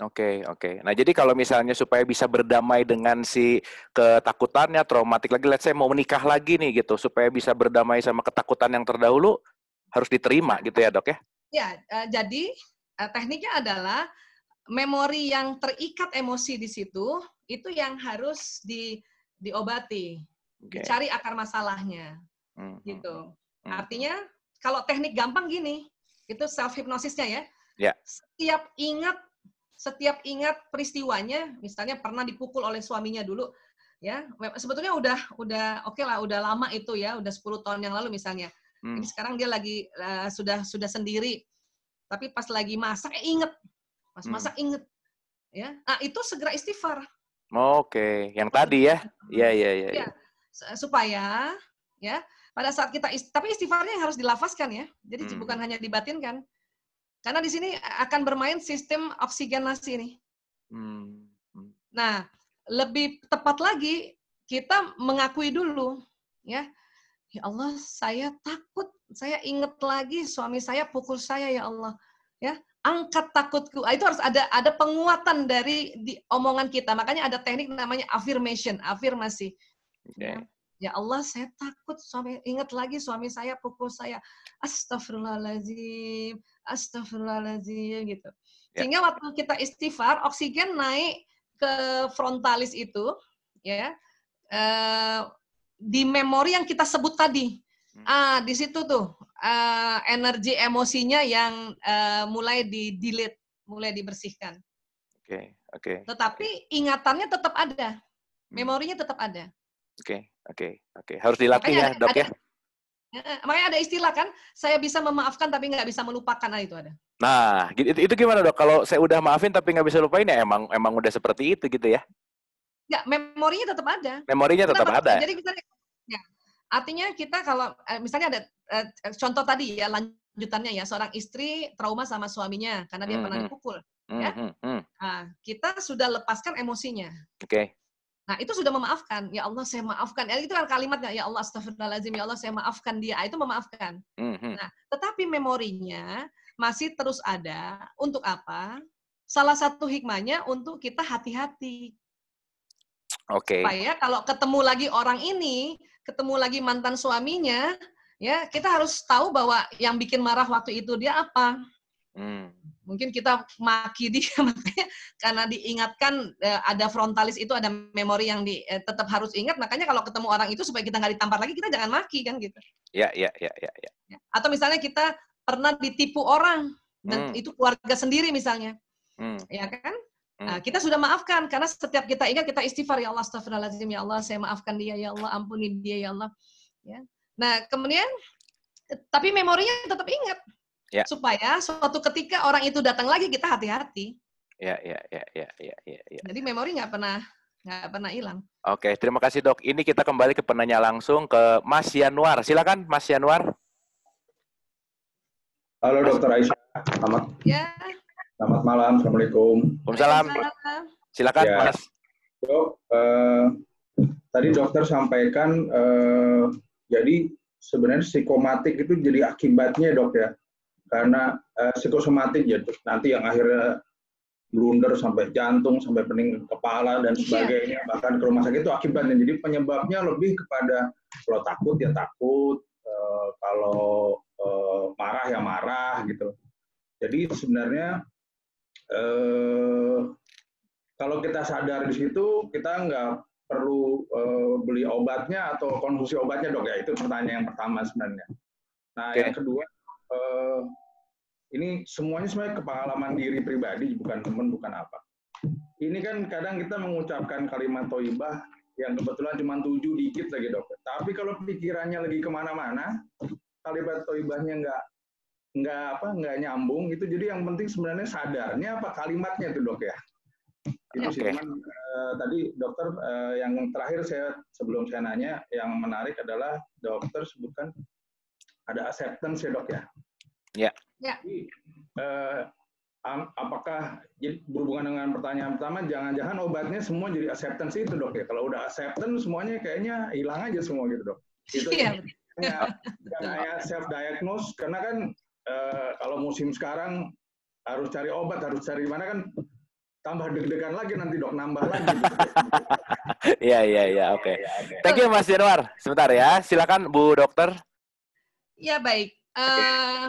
Oke, okay, oke. Okay. Nah, jadi kalau misalnya supaya bisa berdamai dengan si ketakutannya, traumatik lagi, let's say mau menikah lagi nih gitu, supaya bisa berdamai sama ketakutan yang terdahulu, harus diterima gitu ya dok ya? Ya, uh, jadi uh, tekniknya adalah memori yang terikat emosi di situ itu yang harus di diobati, okay. dicari akar masalahnya, mm-hmm. gitu. Mm-hmm. Artinya hmm. kalau teknik gampang gini, itu self hipnosisnya ya. Yeah. Setiap ingat setiap ingat peristiwanya, misalnya pernah dipukul oleh suaminya dulu, ya sebetulnya udah udah oke okay lah, udah lama itu ya, udah 10 tahun yang lalu misalnya. Mm. Jadi sekarang dia lagi uh, sudah sudah sendiri, tapi pas lagi masak eh, inget Pas hmm. masak inget. Ya. Nah, itu segera istighfar. Oh, Oke, okay. yang tadi ya. ya ya ya, Ya. Supaya ya, pada saat kita isti tapi istighfarnya harus dilafaskan ya. Jadi hmm. bukan hanya dibatinkan. Karena di sini akan bermain sistem oksigenasi ini. Hmm, hmm. Nah, lebih tepat lagi kita mengakui dulu ya. Ya Allah, saya takut. Saya inget lagi suami saya pukul saya ya Allah. Ya, angkat takutku. Ah, itu harus ada ada penguatan dari di omongan kita. Makanya ada teknik namanya affirmation, afirmasi. Okay. Ya, ya Allah, saya takut suami ingat lagi suami saya pukul saya. Astagfirullahalazim. Astagfirullahalazim gitu. Yeah. Sehingga waktu kita istighfar, oksigen naik ke frontalis itu ya. Uh, di memori yang kita sebut tadi. Hmm. Ah, di situ tuh uh, energi emosinya yang uh, mulai di delete, mulai dibersihkan. Oke, okay, oke. Okay, Tetapi ingatannya tetap ada. Hmm. Memorinya tetap ada. Oke, okay, oke, okay, oke. Okay. Harus dilatih ya, Dok ya. Eh, makanya ada istilah kan, saya bisa memaafkan tapi nggak bisa melupakan, nah itu ada. Nah, itu, itu gimana dok? Kalau saya udah maafin tapi nggak bisa lupain ya emang emang udah seperti itu gitu ya? Ya, memorinya tetap ada. Memorinya tetap, tetap ada. Jadi misalnya, ya, Artinya kita kalau eh, misalnya ada eh, contoh tadi ya lanjutannya ya seorang istri trauma sama suaminya karena dia mm -hmm. pernah hmm. dipukul hmm, ya. Hmm, nah, kita sudah lepaskan emosinya. Oke. Okay. Nah, itu sudah memaafkan. Ya Allah, saya maafkan. Ya, itu kan kalimatnya, ya Allah, astagfirullahaladzim, ya Allah, saya maafkan dia. Nah, itu memaafkan. Mm-hmm. Nah, tetapi memorinya masih terus ada. Untuk apa? Salah satu hikmahnya untuk kita hati-hati. Oke. Okay. Supaya kalau ketemu lagi orang ini, ketemu lagi mantan suaminya, ya kita harus tahu bahwa yang bikin marah waktu itu dia apa. Hmm. Mungkin kita maki dia makanya karena diingatkan eh, ada frontalis itu ada memori yang di, eh, tetap harus ingat makanya kalau ketemu orang itu supaya kita nggak ditampar lagi kita jangan maki kan gitu. Ya ya ya ya. ya. ya. Atau misalnya kita pernah ditipu orang dan hmm. itu keluarga sendiri misalnya, hmm. ya kan? Hmm. Nah, kita sudah maafkan karena setiap kita ingat kita istighfar ya Allah astagfirullahalazim ya Allah saya maafkan dia ya Allah ampuni dia ya Allah ya. Nah, kemudian tapi memorinya tetap ingat. Ya. Supaya suatu ketika orang itu datang lagi kita hati-hati. Ya, ya, ya, ya, ya, ya, ya. Jadi memori nggak pernah nggak pernah hilang. Oke, terima kasih dok. Ini kita kembali ke penanya langsung ke Mas Yanuar. Silakan Mas Yanuar. Halo Dokter Aisyah, selamat. Ya, Selamat malam, Assalamualaikum. Waalaikumsalam. Silakan, ya. Mas. Dok, uh, tadi dokter sampaikan uh, jadi sebenarnya psikomatik itu jadi akibatnya dok ya, karena uh, psikosomatik ya dok. nanti yang akhirnya blunder sampai jantung, sampai pening kepala dan iya. sebagainya, ya. bahkan ke rumah sakit itu akibatnya. Jadi penyebabnya lebih kepada kalau takut ya takut, uh, kalau uh, marah ya marah gitu. Jadi sebenarnya eh, kalau kita sadar di situ, kita nggak perlu eh, beli obatnya atau konsumsi obatnya dok ya? Itu pertanyaan yang pertama sebenarnya. Nah, okay. yang kedua, eh, ini semuanya sebenarnya kepengalaman diri pribadi, bukan teman, bukan apa. Ini kan kadang kita mengucapkan kalimat toibah yang kebetulan cuma tujuh dikit lagi dok. Tapi kalau pikirannya lagi kemana-mana, kalimat toibahnya nggak nggak apa nggak nyambung itu jadi yang penting sebenarnya sadarnya apa kalimatnya itu dok ya itu okay. sih cuman eh, tadi dokter eh, yang terakhir saya sebelum saya nanya yang menarik adalah dokter sebutkan ada acceptance ya dok ya ya yeah. Jadi, eh, apakah berhubungan dengan pertanyaan pertama jangan-jangan obatnya semua jadi acceptance itu dok ya kalau udah acceptance semuanya kayaknya hilang aja semua gitu dok itu yeah. ya, ya self diagnose karena kan Eh, kalau musim sekarang harus cari obat, harus cari mana kan tambah deg-degan lagi nanti dok nambah lagi. Iya iya iya, iya oke. Thank you Mas Januar. Sebentar ya, silakan Bu Dokter. Ya baik. Uh,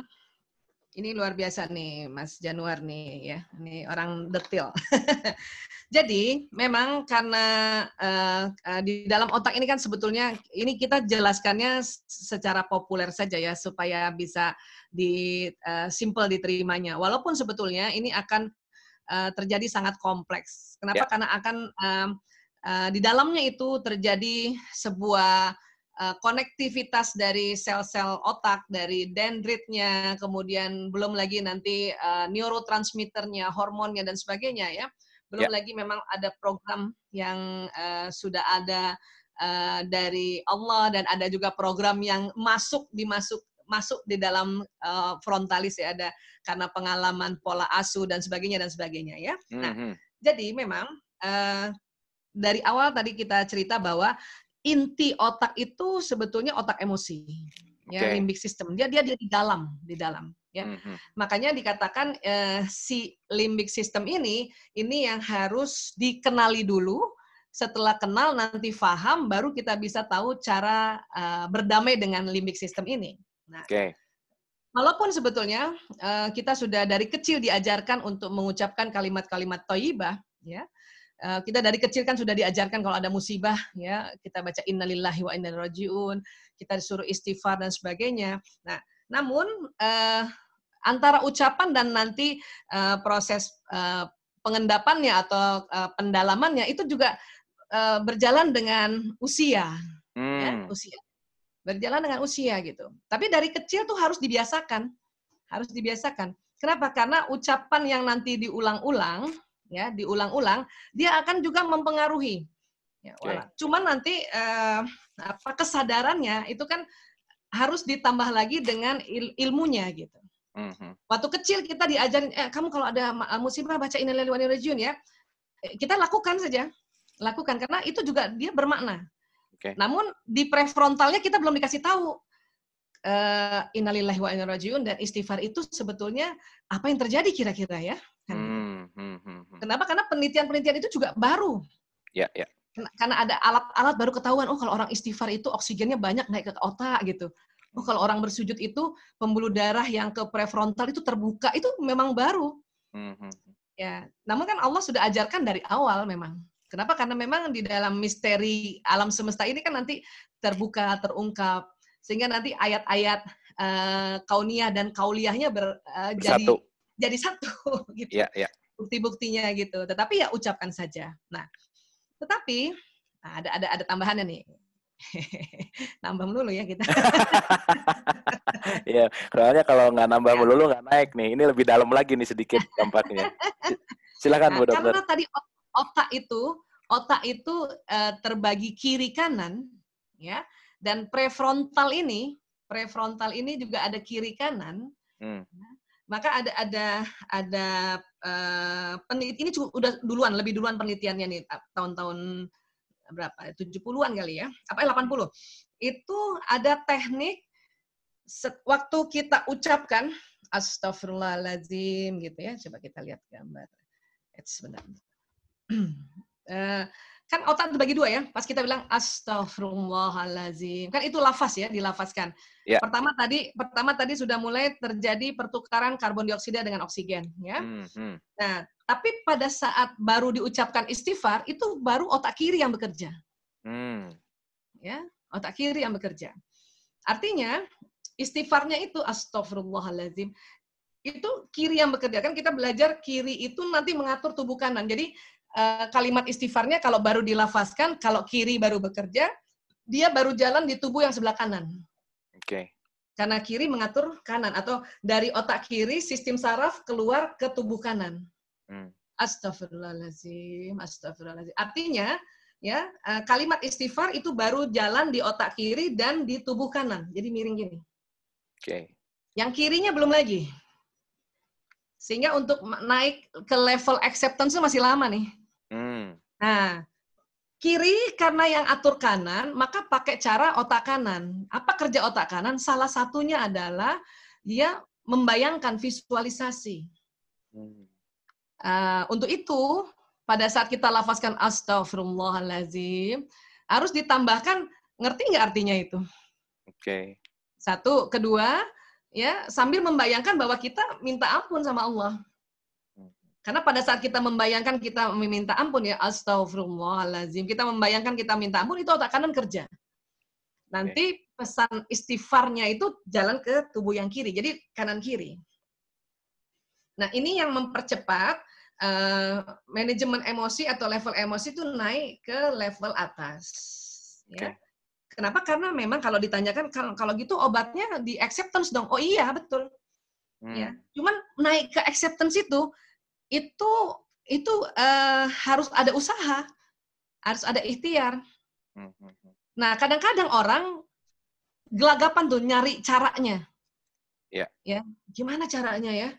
ini luar biasa nih Mas Januar nih ya, ini orang detil. Jadi memang karena uh, di dalam otak ini kan sebetulnya ini kita jelaskannya secara populer saja ya supaya bisa di uh, simple diterimanya. Walaupun sebetulnya ini akan uh, terjadi sangat kompleks. Kenapa? Ya. Karena akan uh, uh, di dalamnya itu terjadi sebuah Eh, konektivitas dari sel-sel otak, dari dendritnya, kemudian belum lagi nanti uh, neurotransmitternya, hormonnya dan sebagainya ya. Belum yeah. lagi memang ada program yang uh, sudah ada uh, dari Allah dan ada juga program yang masuk dimasuk masuk di dalam uh, frontalis ya ada karena pengalaman pola asu dan sebagainya dan sebagainya ya. Mm -hmm. Nah, mhm. jadi memang uh, dari awal tadi kita cerita bahwa inti otak itu sebetulnya otak emosi ya okay. limbic system dia dia dia di dalam di dalam ya mm-hmm. makanya dikatakan eh, si limbic system ini ini yang harus dikenali dulu setelah kenal nanti faham baru kita bisa tahu cara uh, berdamai dengan limbik sistem ini nah okay. Walaupun sebetulnya uh, kita sudah dari kecil diajarkan untuk mengucapkan kalimat-kalimat toyibah, ya, Eh, kita dari kecil kan sudah diajarkan kalau ada musibah ya kita baca innalillahi wa inna rajiun kita disuruh istighfar dan sebagainya nah namun uh, antara ucapan dan nanti uh, proses uh, pengendapannya atau uh, pendalamannya itu juga uh, berjalan dengan usia ya, hmm. ya, usia berjalan dengan usia gitu tapi dari kecil tuh harus dibiasakan harus dibiasakan kenapa karena ucapan yang nanti diulang-ulang ya diulang-ulang, dia akan juga mempengaruhi. Ya, okay. Cuman nanti eh, apa kesadarannya itu kan harus ditambah lagi dengan il ilmunya gitu. Mm -hmm. Waktu kecil kita diajarin, eh, kamu kalau ada musibah baca ini wa rajun ya, eh, kita lakukan saja, lakukan karena itu juga dia bermakna. Okay. Namun di prefrontalnya kita belum dikasih tahu uh, innalillahi wa inna dan istighfar itu sebetulnya apa yang terjadi kira-kira ya. Kan? Hmm, hmm, hmm. Kenapa? Karena penelitian-penelitian itu juga baru. Ya, ya. Karena ada alat-alat baru ketahuan, oh kalau orang istighfar itu oksigennya banyak naik ke otak gitu. Oh kalau orang bersujud itu pembuluh darah yang ke prefrontal itu terbuka, itu memang baru. Mm -hmm. Ya, namun kan Allah sudah ajarkan dari awal memang. Kenapa? Karena memang di dalam misteri alam semesta ini kan nanti terbuka, terungkap, sehingga nanti ayat-ayat uh, kauniyah dan kauliahnya ber, uh, jadi jadi satu gitu. Ya, ya bukti-buktinya gitu. Tetapi ya ucapkan saja. Nah, tetapi nah, ada ada ada tambahannya nih. nambah melulu ya kita. Iya, soalnya kalau nggak nambah iya. melulu nggak naik nih. Ini lebih dalam lagi nih sedikit dampaknya. Silakan nah, Bu Dokter. Karena tadi otak itu otak itu eh, terbagi kiri kanan ya dan prefrontal ini prefrontal ini juga ada kiri kanan. Hmm. Maka ada ada ada Eh, peneliti ini cukup udah duluan lebih duluan penelitiannya nih eh, tahun-tahun berapa 70-an ya, kali ya apa 80 ya, itu ada teknik waktu kita ucapkan astagfirullahalazim gitu ya coba kita lihat gambar Itu uh, kan otak terbagi dua ya. Pas kita bilang astaghfirullahalazim Kan itu lafaz ya, dilafazkan. Ya. Pertama tadi pertama tadi sudah mulai terjadi pertukaran karbon dioksida dengan oksigen ya. Hmm, hmm. Nah, tapi pada saat baru diucapkan istighfar itu baru otak kiri yang bekerja. Hmm. Ya, otak kiri yang bekerja. Artinya istighfarnya itu astaghfirullahalazim itu kiri yang bekerja kan kita belajar kiri itu nanti mengatur tubuh kanan jadi Eh, kalimat istighfarnya kalau baru dilafaskan, kalau kiri baru bekerja, dia baru jalan di tubuh yang sebelah kanan. Oke. Okay. Karena kiri mengatur kanan atau dari otak kiri sistem saraf keluar ke tubuh kanan. Hmm. Astagfirullahaladzim, astagfirullahaladzim. Artinya, ya eh, kalimat istighfar itu baru jalan di otak kiri dan di tubuh kanan. Jadi miring gini. Oke. Okay. Yang kirinya belum lagi. Sehingga untuk naik ke level acceptance masih lama nih. Nah, kiri karena yang atur kanan, maka pakai cara otak kanan. Apa kerja otak kanan? Salah satunya adalah dia membayangkan visualisasi. Uh, untuk itu, pada saat kita lafazkan astagfirullahaladzim, harus ditambahkan ngerti nggak artinya itu? Oke. Okay. Satu, kedua, ya sambil membayangkan bahwa kita minta ampun sama Allah. Karena pada saat kita membayangkan kita meminta ampun ya astagfirullahalazim, kita membayangkan kita minta ampun itu otak kanan kerja. Nanti pesan istighfarnya itu jalan ke tubuh yang kiri. Jadi kanan kiri. Nah, ini yang mempercepat uh, manajemen emosi atau level emosi itu naik ke level atas ya. Kenapa? Karena memang kalau ditanyakan kalau gitu obatnya di acceptance dong. Oh iya, betul. Ya. Hmm. Ya. Cuman naik ke acceptance itu itu itu uh, harus ada usaha, harus ada ikhtiar. Mm-hmm. Nah, kadang-kadang orang gelagapan tuh nyari caranya. Ya. Ya, gimana caranya ya?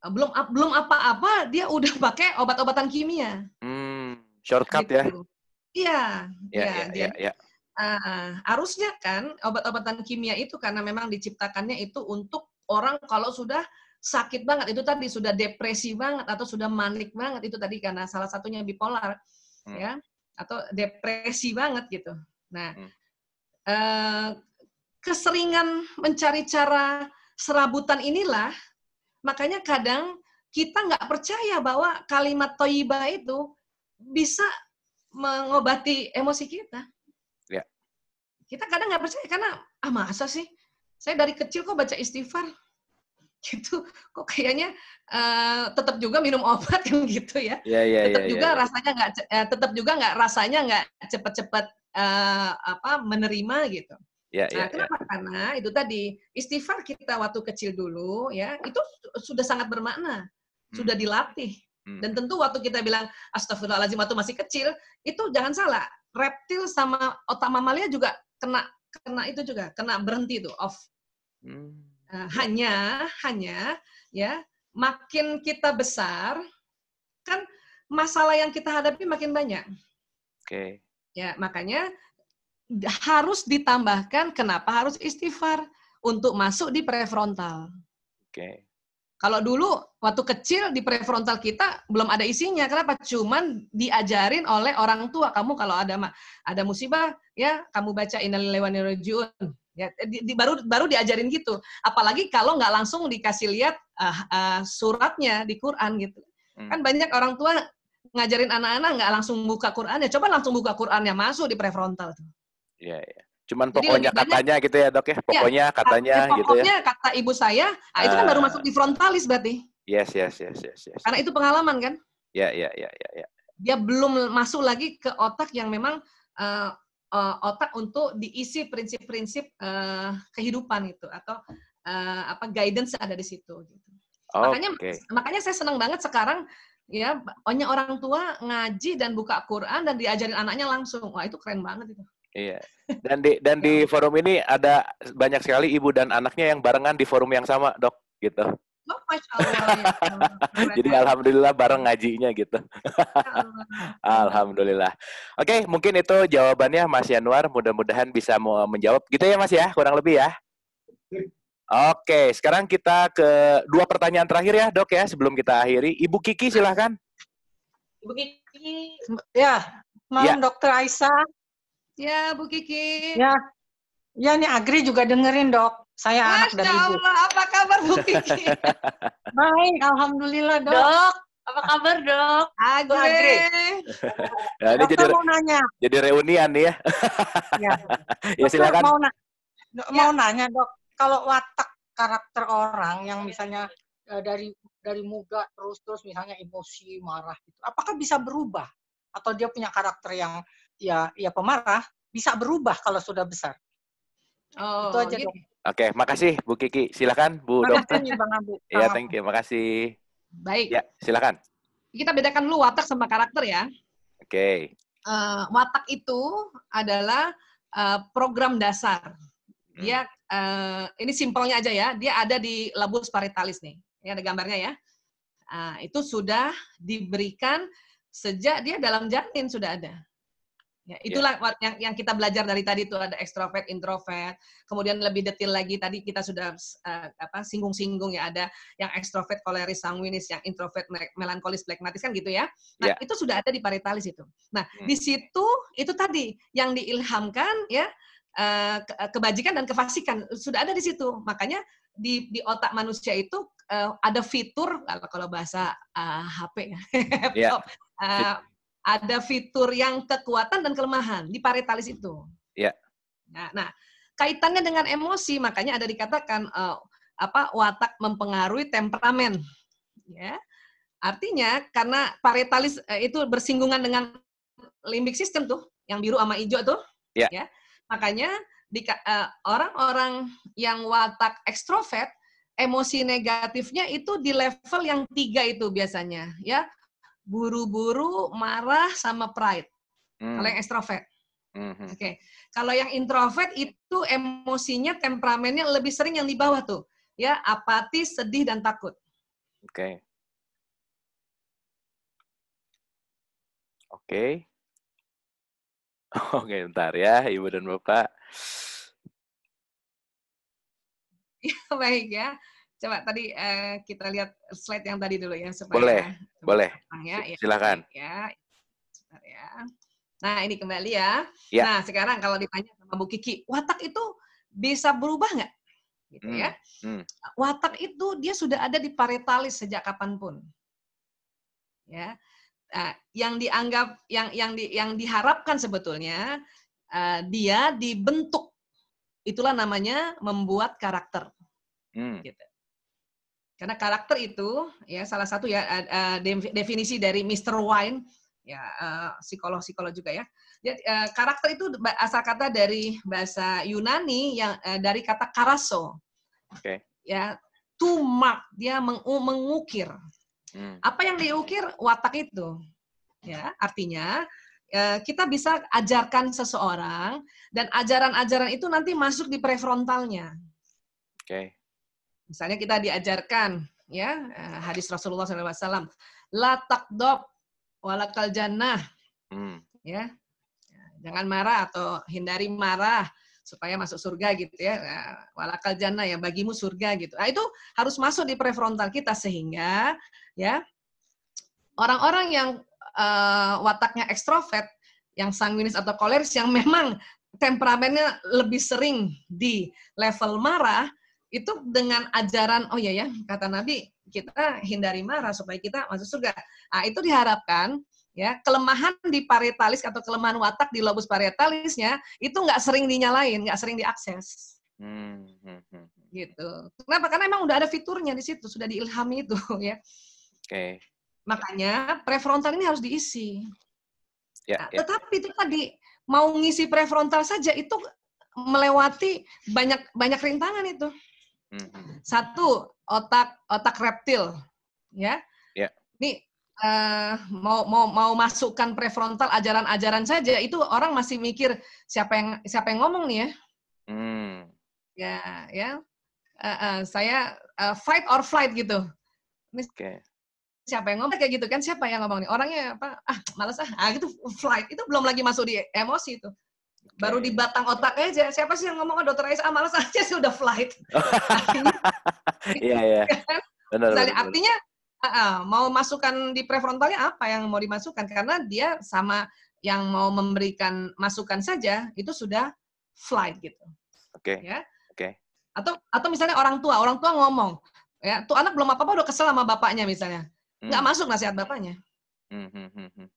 Belum belum apa-apa dia udah pakai obat-obatan kimia. Hmm, shortcut ya. gitu. ya. Iya. Iya, iya, iya. Uh, harusnya kan obat-obatan kimia itu karena memang diciptakannya itu untuk orang kalau sudah sakit banget itu tadi sudah depresi banget atau sudah manik banget itu tadi karena salah satunya bipolar hmm. ya atau depresi banget gitu. Nah, hmm. eh, keseringan mencari cara serabutan inilah makanya kadang kita nggak percaya bahwa kalimat toyiba itu bisa mengobati emosi kita. Ya. Kita kadang nggak percaya karena ah masa sih saya dari kecil kok baca istighfar gitu kok kayaknya uh, eh, tetap juga minum obat yang gitu ya yeah, yeah, tetap yeah, iya, juga yeah. rasanya nggak uh, eh, tetap juga nggak rasanya nggak cepet-cepet uh, apa menerima gitu yeah, nah iya, iya. kenapa yeah. karena itu tadi istighfar kita waktu kecil dulu ya itu sudah sangat bermakna hmm. sudah dilatih hmm. dan tentu waktu kita bilang astagfirullahaladzim waktu masih kecil itu jangan salah reptil sama otak mamalia juga kena kena itu juga kena berhenti itu off hmm Eh, hanya hanya ya makin kita besar kan masalah yang kita hadapi makin banyak. Oke. Okay. Ya, makanya harus ditambahkan kenapa harus istighfar untuk masuk di prefrontal. Oke. Okay. Kalau dulu waktu kecil di prefrontal kita belum ada isinya. Kenapa? Cuman diajarin oleh orang tua kamu kalau ada ada musibah ya kamu baca innalillahi wa ya di, di, baru baru diajarin gitu apalagi kalau nggak langsung dikasih lihat uh, uh, suratnya di Quran gitu hmm. kan banyak orang tua ngajarin anak-anak nggak langsung buka Qurannya coba langsung buka Qurannya masuk di prefrontal iya ya. Cuman pokoknya banyak, katanya gitu ya dok ya, iya, pokoknya ya, katanya pokoknya, eh, gitu ya. Pokoknya kata ibu saya, ah, itu kan baru ah. masuk di frontalis berarti. Yes, yes, yes, yes, yes. Karena itu pengalaman kan? Ya, ya, ya, ya, ya. Dia belum masuk lagi ke otak yang memang uh, otak untuk diisi prinsip-prinsip uh, kehidupan itu atau uh, apa guidance ada di situ gitu. Okay. Makanya makanya saya senang banget sekarang ya banyak orang tua ngaji dan buka Quran dan diajarin anaknya langsung. Wah, itu keren banget itu. Iya. Dan di dan di ya. forum ini ada banyak sekali ibu dan anaknya yang barengan di forum yang sama, Dok, gitu. Oh, ya Jadi alhamdulillah bareng ngajinya gitu. Ya alhamdulillah. Oke, okay, mungkin itu jawabannya Mas Yanuar. Mudah-mudahan bisa menjawab. Gitu ya Mas ya, kurang lebih ya. Oke, okay, sekarang kita ke dua pertanyaan terakhir ya dok ya sebelum kita akhiri. Ibu Kiki silahkan. Ibu Kiki, ya, malam ya. dokter Aisyah. Ya, Bu Kiki. Ya, ya nih Agri juga dengerin dok. Saya Masya anak dari Allah, ibu. apa kabar Bu Kiki? Baik, Alhamdulillah dok. Dok, apa ah. kabar dok? Agre. Agre. Nah, ini jadi, mau nanya. jadi reunian ya. Iya. ya. ya silakan. Mau, na ya. mau nanya dok, kalau watak karakter orang yang misalnya e, dari dari muda terus terus misalnya emosi marah gitu, apakah bisa berubah? Atau dia punya karakter yang ya ya pemarah bisa berubah kalau sudah besar? Oh, itu aja gitu. dok Oke, okay, makasih Bu Kiki. Silakan Bu makasih, Dokter. Makasih Bang Abu. Iya, thank you. Makasih. Baik. Ya, silakan. Kita bedakan dulu watak sama karakter ya. Oke. Okay. Uh, eh, watak itu adalah uh, program dasar. Hmm. Dia uh, ini simpelnya aja ya. Dia ada di labus paritalis nih. Ini ada gambarnya ya. Uh, itu sudah diberikan sejak dia dalam janin sudah ada. Ya, ya, itulah yeah. yang yang kita belajar dari tadi itu ada ekstrovert, introvert. Kemudian lebih detail lagi tadi kita sudah uh, apa singgung-singgung ya ada yang ekstrovert, koleris, sanguinis, yang introvert, melankolis, flegmatis kan gitu ya. Nah, yeah. itu sudah ada di paritalis itu. Nah, hmm. di situ itu tadi yang diilhamkan ya eh, eh, kebajikan dan kefasikan sudah ada di situ. Makanya di di otak manusia itu ada fitur kalau bahasa uh, HP ya. yeah. Ya. uh, ada fitur yang kekuatan dan kelemahan di paritalis itu. Ya. Nah, nah, kaitannya dengan emosi, makanya ada dikatakan uh, apa watak mempengaruhi temperamen. Ya. Artinya karena paritalis uh, itu bersinggungan dengan limbik sistem tuh, yang biru sama hijau tuh. Ya. ya. Makanya di eh, orang-orang yang watak ekstrovert emosi negatifnya itu di level yang tiga itu biasanya ya buru-buru, marah, sama pride. Hmm. Kalau yang extrovert -hmm. Oke, okay. kalau yang introvert itu emosinya, temperamennya lebih sering yang di bawah tuh, ya apatis, sedih dan takut. Oke. Okay. Oke. Okay. Oke, okay, bentar ya, Ibu dan Bapak. Ya, baik ya. Coba tadi eh, kita lihat slide yang tadi dulu ya supaya Boleh, ya, boleh. Iya, ya, Silakan. Ya, ya. Nah, ini kembali ya. ya. Nah, sekarang kalau ditanya sama Bu Kiki, watak itu bisa berubah nggak? Gitu hmm, ya. Hmm. Watak itu dia sudah ada di paretalis sejak kapanpun. Ya. Nah, yang dianggap yang yang di, yang diharapkan sebetulnya uh, dia dibentuk itulah namanya membuat karakter hmm. gitu karena karakter itu ya salah satu ya eh, eh, definisi dari Mr. Wine ya eh, psikolog psikolog juga ya. Jadi karakter itu asal kata dari bahasa Yunani yang dari kata karaso. Oke. Okay. Ya to dia meng mengukir. Hmm. Apa yang diukir watak itu. Ya, artinya kita bisa ajarkan seseorang dan ajaran-ajaran itu nanti masuk di prefrontalnya. Oke. Okay. Misalnya kita diajarkan ya eh, hadis Rasulullah SAW, la takdob walakal jannah, hmm. ya jangan marah atau hindari marah supaya masuk surga gitu ya eh, walakal jannah ya bagimu surga gitu. Nah, itu harus masuk di prefrontal kita sehingga ya orang-orang yang uh, wataknya ekstrovert, yang sanguinis atau koleris yang memang temperamennya lebih sering di level marah, itu dengan ajaran oh ya ya kata Nabi kita hindari marah supaya kita masuk surga. Nah, itu diharapkan ya kelemahan di parietalis atau kelemahan watak di lobus parietalisnya itu nggak sering dinyalain, nggak sering diakses. Hmm, hmm, hmm, hmm. Gitu. Kenapa? Karena emang udah ada fiturnya di situ, sudah diilhami itu ya. Oke. Okay. Makanya prefrontal ini harus diisi. Ya, nah, ya. Tetapi itu tadi mau ngisi prefrontal saja itu melewati banyak banyak rintangan itu. Mm-hmm. Satu otak otak reptil, ya. Yeah. Ya. Nih uh, mau mau mau masukkan prefrontal ajaran-ajaran saja itu orang masih mikir siapa yang siapa yang ngomong nih ya. Hmm. Ya ya. Uh, uh, saya uh, fight or flight gitu. Okay. Siapa yang ngomong kayak gitu kan? Siapa yang ngomong nih? Orangnya apa? Ah, malas ah. Ah, itu flight. Itu belum lagi masuk di emosi itu baru di batang otak aja. Siapa sih yang ngomong oh, dokter Aisyah ah, malas ah. aja sih udah flight. Iya iya. iya kan? Benar. Artinya uh, mau masukan di prefrontalnya apa yang mau dimasukkan karena dia sama yang mau memberikan masukan saja itu sudah flight gitu. Oke. Okay. Ya. Oke. Okay. Atau atau misalnya orang tua, orang tua ngomong, ya, tuh anak belum apa-apa udah kesel sama bapaknya misalnya. Hmm. Nggak hmm. masuk nasihat bapaknya. Hmm, hmm, hmm, hmm.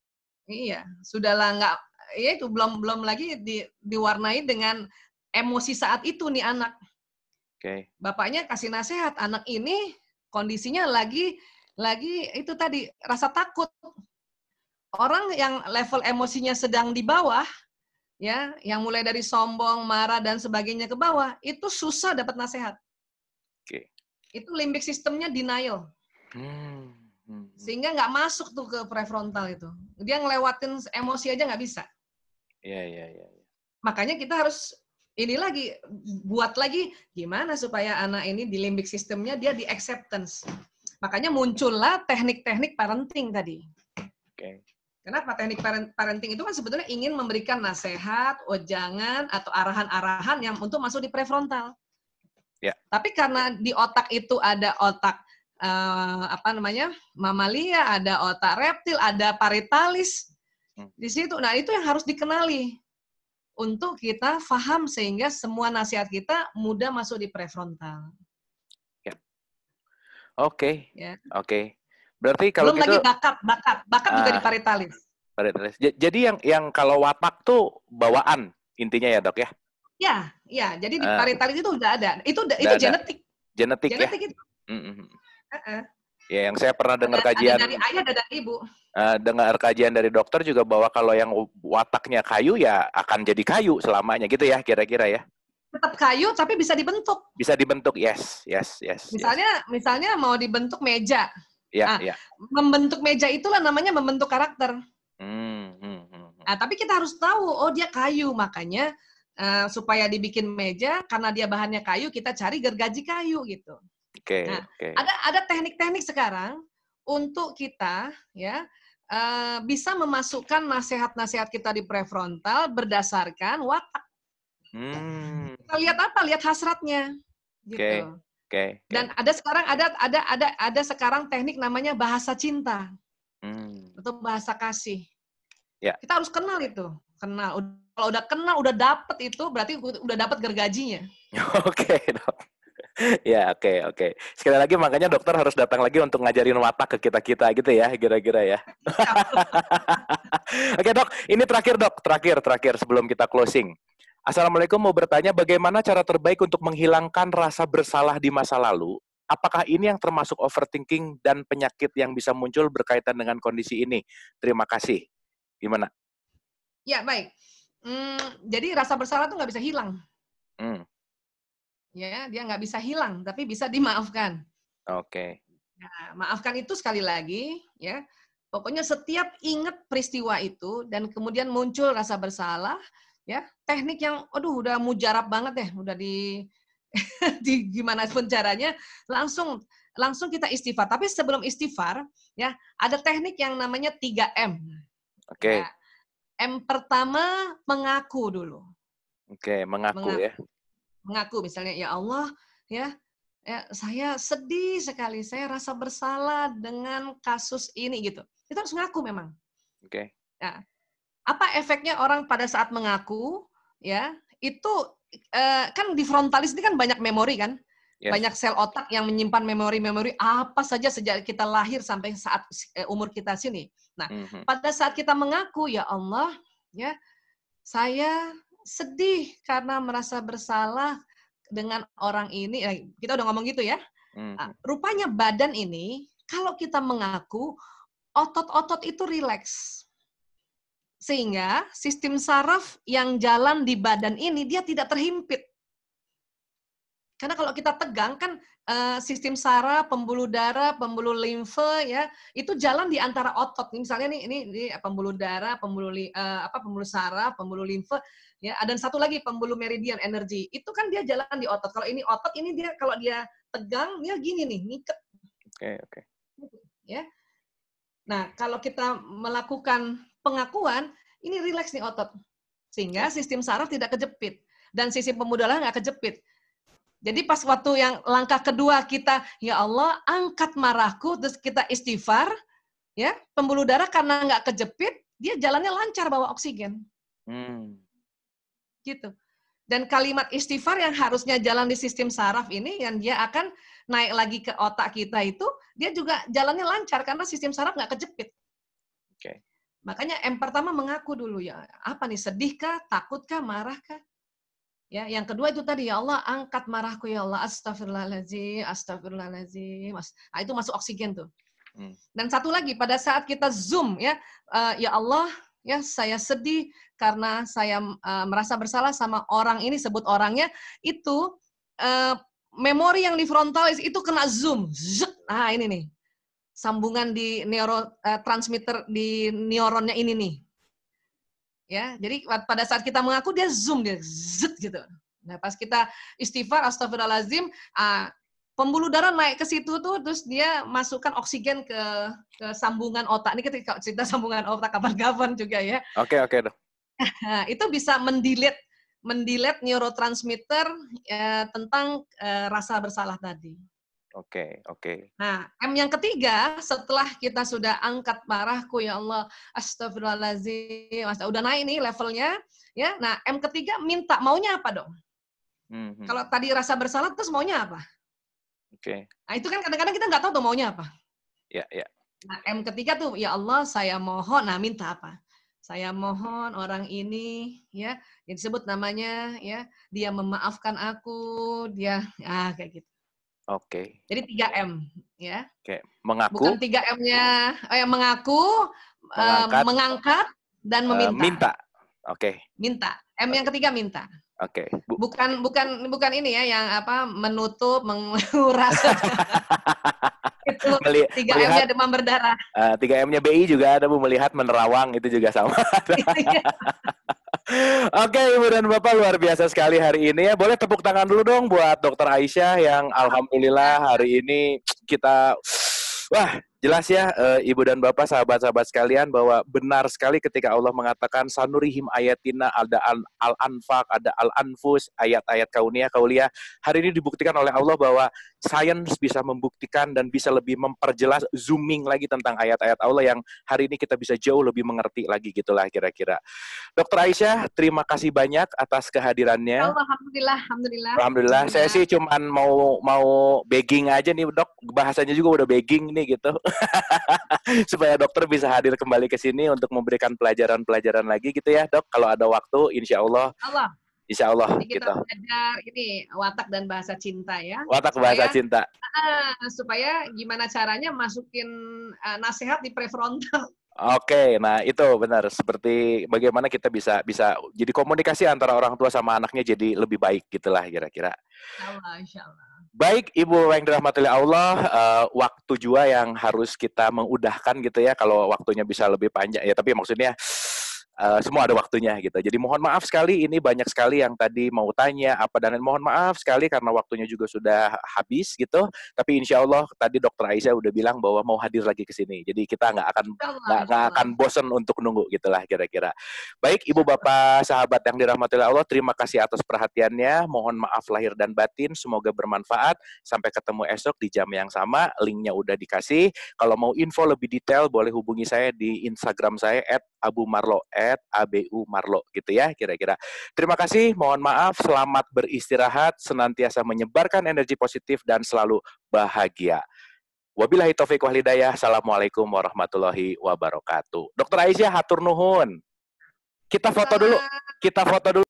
Iya, sudahlah nggak ya itu belum belum lagi di, diwarnai dengan emosi saat itu nih anak. Okay. Bapaknya kasih nasihat anak ini kondisinya lagi lagi itu tadi rasa takut. Orang yang level emosinya sedang di bawah ya, yang mulai dari sombong, marah dan sebagainya ke bawah, itu susah dapat nasihat. Oke. Okay. Itu limbik sistemnya denial. Hmm, hmm, hmm. Sehingga nggak masuk tuh ke prefrontal itu. Dia ngelewatin emosi aja nggak bisa. Iya, iya, iya, iya. Makanya kita harus ini lagi buat lagi gimana supaya anak ini di limbik sistemnya dia di acceptance. Makanya muncullah teknik-teknik parenting tadi. Oke. Okay. Kenapa teknik parenting itu kan sebetulnya ingin memberikan nasihat, ojangan atau arahan-arahan yang untuk masuk di prefrontal. Ya. Tapi karena di otak itu ada otak eh, apa namanya mamalia, ada otak reptil, ada paritalis, Hmm. Di situ, nah itu yang harus dikenali untuk kita faham sehingga semua nasihat kita mudah masuk di prefrontal. Ya. Oke. Okay. Ya. Oke. Okay. Berarti kalau Belum gitu, lagi bakat, bakat, bakat ah, juga di paritalis. Paritalis. Jadi yang yang kalau watak tuh bawaan intinya ya dok ya? Ya, ya. Jadi di paritalis ah. paritalis itu udah ada. Itu udah itu genetik. Genetik, genetik ya. Itu. Mm -hmm. uh -uh. Ya, yang saya pernah dengar kajian dari ayah ada dari ibu. Uh, dengar kajian dari dokter juga bahwa kalau yang wataknya kayu ya akan jadi kayu selamanya gitu ya kira-kira ya. Tetap kayu tapi bisa dibentuk. Bisa dibentuk, yes, yes, yes. Misalnya yes. misalnya mau dibentuk meja. Ya, nah, ya. Membentuk meja itulah namanya membentuk karakter. Hmm, hmm, hmm. hmm. Nah, tapi kita harus tahu oh dia kayu makanya Uh, supaya dibikin meja karena dia bahannya kayu kita cari gergaji kayu gitu. Oke. Okay, nah, okay. Ada ada teknik-teknik sekarang untuk kita ya uh, bisa memasukkan nasihat-nasihat kita di prefrontal berdasarkan watak. Hmm. Kita lihat apa? Lihat hasratnya. Gitu. Okay. Okay. okay. Dan ada sekarang ada ada ada ada sekarang teknik namanya bahasa cinta hmm. atau bahasa kasih. Yeah. Kita harus kenal itu, kenal. Kalau udah kenal, udah dapet itu berarti udah dapet gergajinya. Oke. okay, ya oke okay, oke. Okay. Sekali lagi makanya dokter harus datang lagi untuk ngajarin watak ke kita kita gitu ya kira-kira ya. oke okay, dok, ini terakhir dok, terakhir terakhir sebelum kita closing. Assalamualaikum mau bertanya bagaimana cara terbaik untuk menghilangkan rasa bersalah di masa lalu? Apakah ini yang termasuk overthinking dan penyakit yang bisa muncul berkaitan dengan kondisi ini? Terima kasih. Gimana? Ya baik. Hmm, jadi rasa bersalah tuh nggak bisa hilang. Hmm ya dia nggak bisa hilang tapi bisa dimaafkan oke okay. Ya, nah, maafkan itu sekali lagi ya pokoknya setiap ingat peristiwa itu dan kemudian muncul rasa bersalah ya teknik yang aduh udah mujarab banget deh udah di di gimana pun caranya langsung langsung kita istighfar tapi sebelum istighfar ya ada teknik yang namanya 3M oke okay. ya, M pertama mengaku dulu oke okay, mengaku, mengaku ya mengaku misalnya ya Allah ya ya saya sedih sekali saya rasa bersalah dengan kasus ini gitu kita harus ngaku memang oke okay. ya. apa efeknya orang pada saat mengaku ya itu eh, kan di frontalis ini kan banyak memori kan yes. banyak sel otak yang menyimpan memori-memori apa saja sejak kita lahir sampai saat eh, umur kita sini nah mm -hmm. pada saat kita mengaku ya Allah ya saya sedih karena merasa bersalah dengan orang ini. Eh, kita udah ngomong gitu ya. Hmm, ah, hmm. Rupanya badan ini kalau kita mengaku otot-otot itu rileks. Sehingga sistem saraf yang jalan di badan ini dia tidak terhimpit. Karena kalau kita tegang kan eh, sistem saraf, pembuluh darah, pembuluh limfe ya, itu jalan di antara otot. Misalnya nih ini, ini pembuluh darah, pembuluh eh, apa pembuluh saraf, pembuluh limfe ya, dan satu lagi pembuluh meridian energi. Itu kan dia jalan di otot. Kalau ini otot ini dia kalau dia tegang dia gini nih, ngiket. Oke, okay, oke. Okay. Ya. Nah, kalau kita melakukan pengakuan, ini rileks nih otot. Sehingga ya. sistem saraf tidak kejepit dan sistem darah nggak kejepit. Jadi pas waktu yang langkah kedua kita, ya Allah angkat marahku, terus kita istighfar, ya pembuluh darah karena nggak kejepit, dia jalannya lancar bawa oksigen. Hmm. Gitu. Dan kalimat istighfar yang harusnya jalan di sistem saraf ini, yang dia akan naik lagi ke otak kita itu, dia juga jalannya lancar karena sistem saraf nggak kejepit. Okay. Makanya M pertama mengaku dulu ya, apa nih sedihkah, takutkah, marahkah? Ya, yang kedua itu tadi ya Allah angkat marahku ya Allah astagfirullahaladzim astagfirullahaladzim nah, itu masuk oksigen tuh hmm. dan satu lagi pada saat kita zoom ya uh, ya Allah ya saya sedih karena saya uh, merasa bersalah sama orang ini sebut orangnya itu uh, memori yang di frontalis itu kena zoom Zuk. nah ini nih sambungan di neurotransmitter di neuronnya ini nih Ya, jadi pada saat kita mengaku dia zoom dia zet gitu. Nah, pas kita istighfar astagfirullahalazim, uh, ah, pembuluh darah naik ke situ tuh terus dia masukkan oksigen ke ke sambungan otak. Ini kita cerita sambungan otak kapan-kapan juga ya. Oke, okay, oke okay, itu bisa mendilet mendilet neurotransmitter eh, tentang uh, rasa bersalah tadi. Oke, okay, oke. Okay. Nah, M yang ketiga, setelah kita sudah angkat marahku, ya Allah, astagfirullahaladzim, udah naik nih levelnya, ya. Nah, M ketiga minta, maunya apa dong? Mm-hmm. Kalau tadi rasa bersalah, terus maunya apa? Oke. Okay. Nah, itu kan kadang-kadang kita nggak tahu tuh maunya apa. Ya, yeah, ya. Yeah. Nah, M ketiga tuh, ya Allah, saya mohon, nah minta apa? saya mohon orang ini ya yang disebut namanya ya dia memaafkan aku dia ah kayak gitu Oke. Okay. Jadi 3 M ya. Oke. Okay. Mengaku. Bukan 3 M-nya, oh ya mengaku, eh, mengangkat, uh, mengangkat dan eh, meminta. Uh, minta. Oke. Okay. Minta. M yang ketiga minta. Oke. Okay. bukan bukan bukan ini ya yang apa menutup menguras. itu tiga M nya demam berdarah. Eh, tiga uh, M nya BI juga ada bu melihat menerawang itu juga sama. Iya. Oke, Ibu dan Bapak luar biasa sekali hari ini ya. Boleh tepuk tangan dulu dong buat Dokter Aisyah yang alhamdulillah hari ini kita wah Jelas ya, e, Ibu dan Bapak, sahabat-sahabat sekalian, bahwa benar sekali ketika Allah mengatakan sanurihim ayatina ada al anfak ada al-anfus, ayat-ayat kauniyah, kauliyah Hari ini dibuktikan oleh Allah bahwa sains bisa membuktikan dan bisa lebih memperjelas zooming lagi tentang ayat-ayat Allah yang hari ini kita bisa jauh lebih mengerti lagi gitulah kira-kira. Dokter Aisyah, terima kasih banyak atas kehadirannya. alhamdulillah, alhamdulillah. Alhamdulillah. Saya sih cuman mau mau begging aja nih, Dok. Bahasanya juga udah begging nih gitu. supaya dokter bisa hadir kembali ke sini untuk memberikan pelajaran-pelajaran lagi gitu ya dok kalau ada waktu insya Allah, Allah. Insya Allah Jadi kita gitu. belajar ini watak dan bahasa cinta ya. Watak supaya, bahasa cinta. Uh, supaya gimana caranya masukin uh, nasihat di prefrontal. Oke, okay, nah itu benar. Seperti bagaimana kita bisa bisa jadi komunikasi antara orang tua sama anaknya jadi lebih baik gitulah kira-kira. Insya Allah, insya Allah. Baik Ibu yang dirahmati Allah, uh, waktu juga yang harus kita mengudahkan gitu ya, kalau waktunya bisa lebih panjang ya, tapi maksudnya Eh, semua ada waktunya gitu. Jadi mohon maaf sekali ini banyak sekali yang tadi mau tanya apa dan mohon maaf sekali karena waktunya juga sudah habis gitu. Tapi insya Allah tadi Dokter Aisyah udah bilang bahwa mau hadir lagi ke sini. Jadi kita nggak akan nggak akan bosen untuk nunggu gitulah kira-kira. Baik ibu bapak sahabat yang dirahmati Allah, terima kasih atas perhatiannya. Mohon maaf lahir dan batin. Semoga bermanfaat. Sampai ketemu esok di jam yang sama. Linknya udah dikasih. Kalau mau info lebih detail boleh hubungi saya di Instagram saya at Abu Marlo at ABU Marlo gitu ya kira-kira. Terima kasih, mohon maaf, selamat beristirahat, senantiasa menyebarkan energi positif dan selalu bahagia. Wabillahi taufiq walhidayah. Assalamualaikum warahmatullahi wabarakatuh. Dokter Aisyah hatur nuhun. Kita foto dulu. Kita foto dulu.